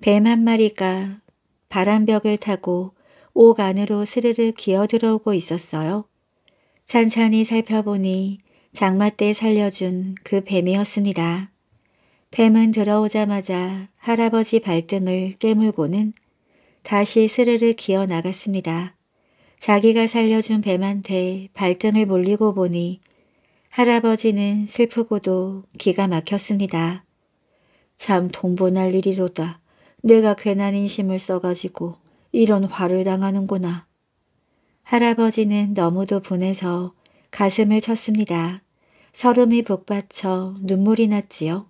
뱀 한 마리가 바람벽을 타고 옥 안으로 스르륵 기어들어오고 있었어요. 찬찬히 살펴보니 장마 때 살려준 그 뱀이었습니다. 뱀은 들어오자마자 할아버지 발등을 깨물고는 다시 스르르 기어 나갔습니다. 자기가 살려준 뱀한테 발등을 물리고 보니 할아버지는 슬프고도 기가 막혔습니다. 참 동분할 일이로다. 내가 괜한 인심을 써가지고 이런 화를 당하는구나. 할아버지는 너무도 분해서 가슴을 쳤습니다. 서름이 북받쳐 눈물이 났지요.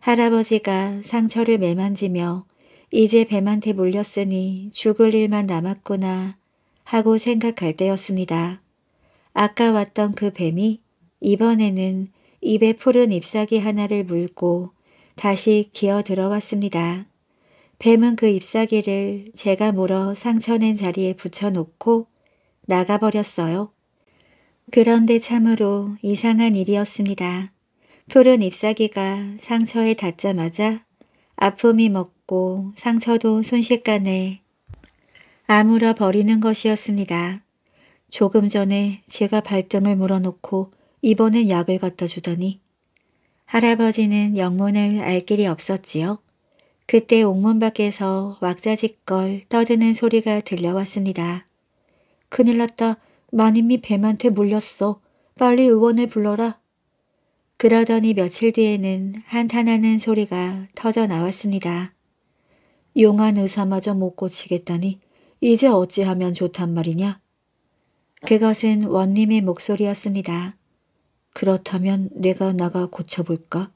할아버지가 상처를 매만지며 이제 뱀한테 물렸으니 죽을 일만 남았구나 하고 생각할 때였습니다. 아까 왔던 그 뱀이 이번에는 입에 푸른 잎사귀 하나를 물고 다시 기어 들어왔습니다. 뱀은 그 잎사귀를 제가 물어 상처낸 자리에 붙여놓고 나가버렸어요. 그런데 참으로 이상한 일이었습니다. 푸른 잎사귀가 상처에 닿자마자 아픔이 먹고 상처도 순식간에 아물어 버리는 것이었습니다. 조금 전에 제가 발등을 물어놓고 이번엔 약을 갖다 주더니 할아버지는 영문을 알 길이 없었지요. 그때 옥문 밖에서 왁자지껄 떠드는 소리가 들려왔습니다. 큰일 났다. 마님이 뱀한테 물렸어. 빨리 의원을 불러라. 그러더니 며칠 뒤에는 한탄하는 소리가 터져 나왔습니다. 용한 의사마저 못 고치겠다니 이제 어찌하면 좋단 말이냐? 그것은 원님의 목소리였습니다. 그렇다면 내가 나가 고쳐볼까?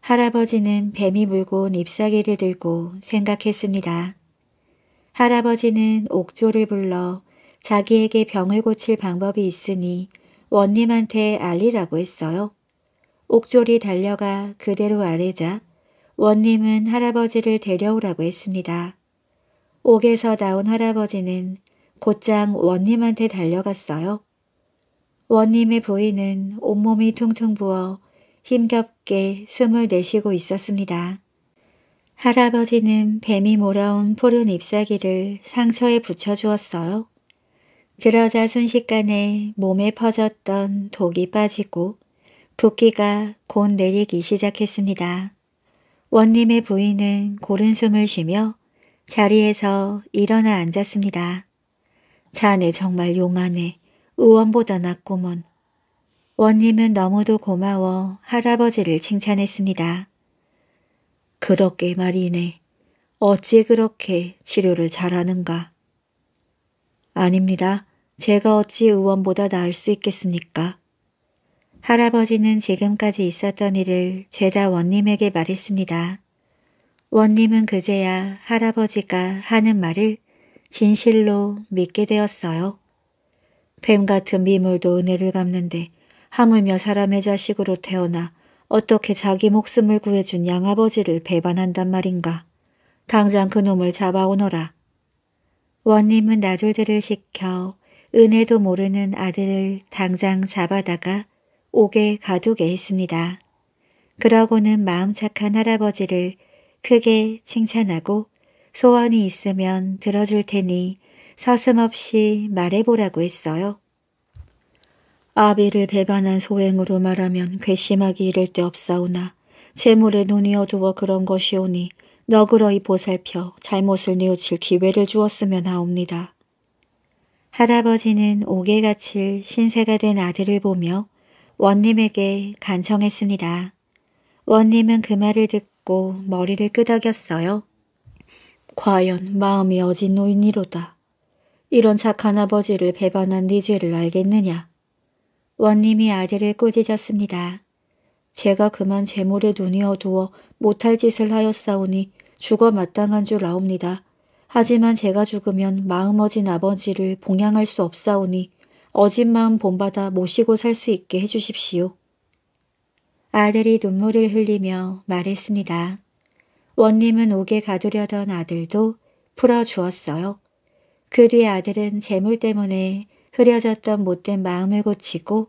할아버지는 뱀이 물고 온 잎사귀를 들고 생각했습니다. 할아버지는 옥조를 불러 자기에게 병을 고칠 방법이 있으니 원님한테 알리라고 했어요. 옥졸이 달려가 그대로 아래자 원님은 할아버지를 데려오라고 했습니다. 옥에서 나온 할아버지는 곧장 원님한테 달려갔어요. 원님의 부인은 온몸이 퉁퉁 부어 힘겹게 숨을 내쉬고 있었습니다. 할아버지는 뱀이 몰아온 푸른 잎사귀를 상처에 붙여주었어요. 그러자 순식간에 몸에 퍼졌던 독이 빠지고 붓기가 곧 내리기 시작했습니다. 원님의 부인은 고른 숨을 쉬며 자리에서 일어나 앉았습니다. 자네 정말 용하네. 의원보다 낫구먼. 원님은 너무도 고마워 할아버지를 칭찬했습니다. 그렇게 말이네. 어찌 그렇게 치료를 잘하는가. 아닙니다. 제가 어찌 의원보다 나을 수 있겠습니까? 할아버지는 지금까지 있었던 일을 죄다 원님에게 말했습니다. 원님은 그제야 할아버지가 하는 말을 진실로 믿게 되었어요. 뱀 같은 미물도 은혜를 갚는데 하물며 사람의 자식으로 태어나 어떻게 자기 목숨을 구해준 양아버지를 배반한단 말인가. 당장 그놈을 잡아오너라. 원님은 나졸들을 시켜 은혜도 모르는 아들을 당장 잡아다가 옥에 가두게 했습니다. 그러고는 마음 착한 할아버지를 크게 칭찬하고 소원이 있으면 들어줄 테니 서슴없이 말해보라고 했어요. 아비를 배반한 소행으로 말하면 괘씸하기 이를 데 없사오나 재물에 눈이 어두워 그런 것이오니 너그러이 보살펴 잘못을 뉘우칠 기회를 주었으면 나옵니다. 할아버지는 옥에 갇힐 신세가 된 아들을 보며 원님에게 간청했습니다. 원님은 그 말을 듣고 머리를 끄덕였어요. 과연 마음이 어진 노인이로다. 이런 착한 아버지를 배반한 네 죄를 알겠느냐. 원님이 아들을 꾸짖었습니다. 제가 그만 재물에 눈이 어두워 못할 짓을 하였사오니 죽어 마땅한 줄 아옵니다. 하지만 제가 죽으면 마음어진 아버지를 봉양할 수 없사오니 어진 마음 본받아 모시고 살 수 있게 해주십시오. 아들이 눈물을 흘리며 말했습니다. 원님은 옥에 가두려던 아들도 풀어주었어요. 그 뒤 아들은 재물 때문에 흐려졌던 못된 마음을 고치고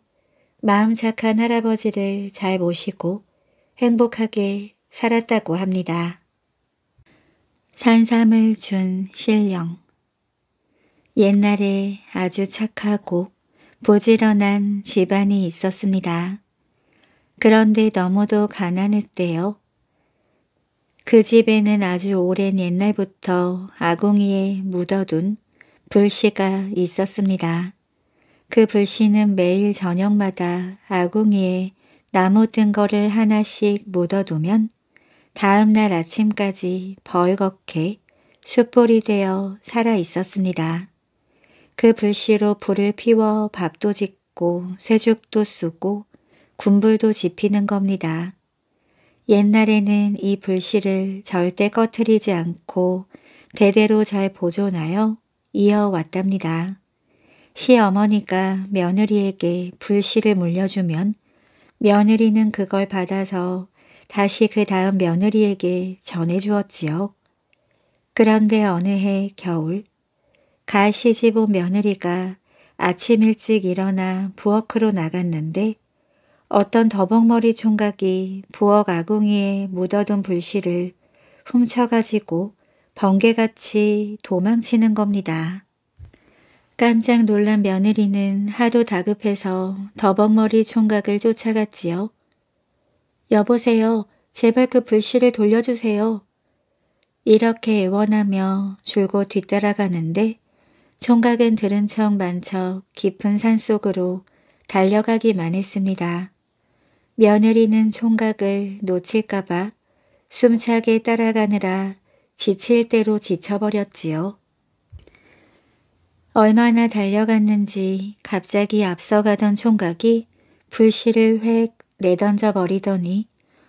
마음 착한 할아버지를 잘 모시고 행복하게 살았다고 합니다. 산삼을 준 신령 옛날에 아주 착하고 부지런한 집안이 있었습니다. 그런데 너무도 가난했대요. 그 집에는 아주 오랜 옛날부터 아궁이에 묻어둔 불씨가 있었습니다. 그 불씨는 매일 저녁마다 아궁이에 나무 뜬거를 하나씩 묻어두면 다음날 아침까지 벌겋게 숯불이 되어 살아 있었습니다. 그 불씨로 불을 피워 밥도 짓고 쇠죽도 쓰고 군불도 지피는 겁니다. 옛날에는 이 불씨를 절대 꺼트리지 않고 대대로 잘 보존하여 이어왔답니다. 시어머니가 며느리에게 불씨를 물려주면 며느리는 그걸 받아서 다시 그 다음 며느리에게 전해주었지요. 그런데 어느 해 겨울 가 시집 온 며느리가 아침 일찍 일어나 부엌으로 나갔는데 어떤 더벅머리 총각이 부엌 아궁이에 묻어둔 불씨를 훔쳐가지고 번개같이 도망치는 겁니다. 깜짝 놀란 며느리는 하도 다급해서 더벅머리 총각을 쫓아갔지요. 여보세요. 제발 그 불씨를 돌려주세요. 이렇게 애원하며 줄곧 뒤따라가는데 총각은 들은 척 만척 깊은 산속으로 달려가기만 했습니다. 며느리는 총각을 놓칠까봐 숨차게 따라가느라 지칠 대로 지쳐버렸지요. 얼마나 달려갔는지 갑자기 앞서가던 총각이 불씨를 획 내던져 버리더니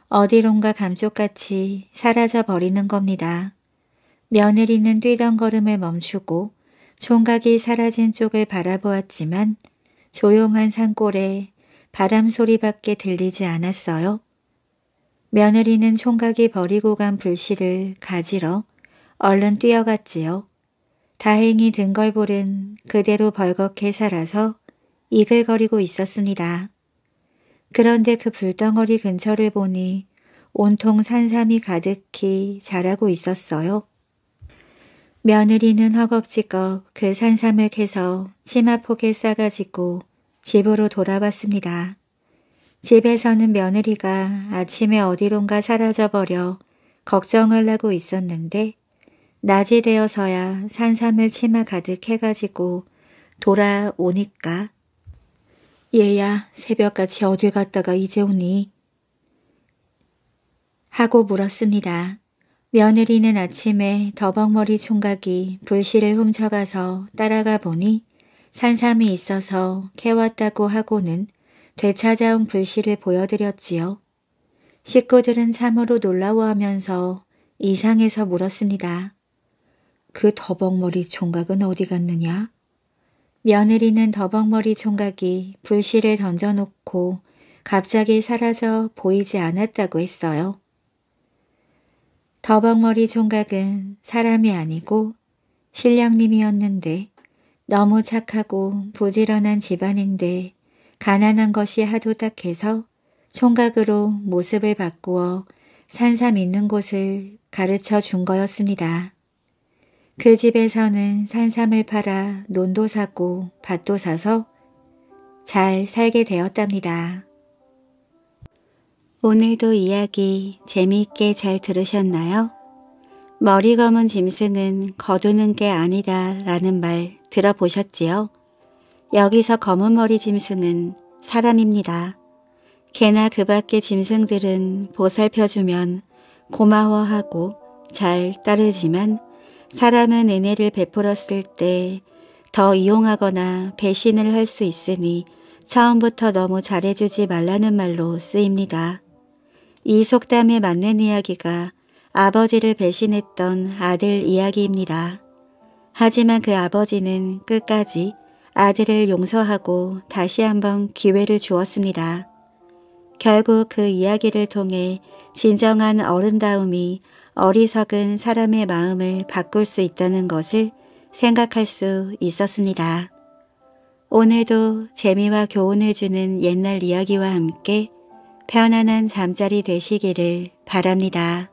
어디론가 감쪽같이 사라져 버리는 겁니다. 며느리는 뛰던 걸음을 멈추고 총각이 사라진 쪽을 바라보았지만 조용한 산골에 바람 소리밖에 들리지 않았어요. 며느리는 총각이 버리고 간 불씨를 가지러 얼른 뛰어갔지요. 다행히 등걸볼은 그대로 벌겋게 살아서 이글거리고 있었습니다. 그런데 그 불덩어리 근처를 보니 온통 산삼이 가득히 자라고 있었어요. 며느리는 허겁지겁 그 산삼을 캐서 치마폭에 싸가지고 집으로 돌아왔습니다. 집에서는 며느리가 아침에 어디론가 사라져버려 걱정을 하고 있었는데 낮이 되어서야 산삼을 치마 가득 해가지고 돌아오니까. 얘야 새벽같이 어딜 갔다가 이제 오니? 하고 물었습니다. 며느리는 아침에 더벅머리 총각이 불씨를 훔쳐가서 따라가 보니 산삼이 있어서 캐왔다고 하고는 되찾아온 불씨를 보여드렸지요. 식구들은 참으로 놀라워하면서 이상해서 물었습니다. 그 더벅머리 총각은 어디 갔느냐? 며느리는 더벅머리 총각이 불씨를 던져놓고 갑자기 사라져 보이지 않았다고 했어요. 더벅머리 총각은 사람이 아니고 신령님이었는데 너무 착하고 부지런한 집안인데 가난한 것이 하도 딱해서 총각으로 모습을 바꾸어 산삼 있는 곳을 가르쳐 준 거였습니다. 그 집에서는 산삼을 팔아 논도 사고 밭도 사서 잘 살게 되었답니다. 오늘도 이야기 재미있게 잘 들으셨나요? 머리 검은 짐승은 거두는 게 아니다 라는 말 들어보셨지요? 여기서 검은 머리 짐승은 사람입니다. 개나 그 밖의 짐승들은 보살펴주면 고마워하고 잘 따르지만 사람은 은혜를 베풀었을 때 더 이용하거나 배신을 할 수 있으니 처음부터 너무 잘해주지 말라는 말로 쓰입니다. 이 속담에 맞는 이야기가 아버지를 배신했던 아들 이야기입니다. 하지만 그 아버지는 끝까지 아들을 용서하고 다시 한번 기회를 주었습니다. 결국 그 이야기를 통해 진정한 어른다움이 어리석은 사람의 마음을 바꿀 수 있다는 것을 생각할 수 있었습니다. 오늘도 재미와 교훈을 주는 옛날 이야기와 함께 편안한 잠자리 되시기를 바랍니다.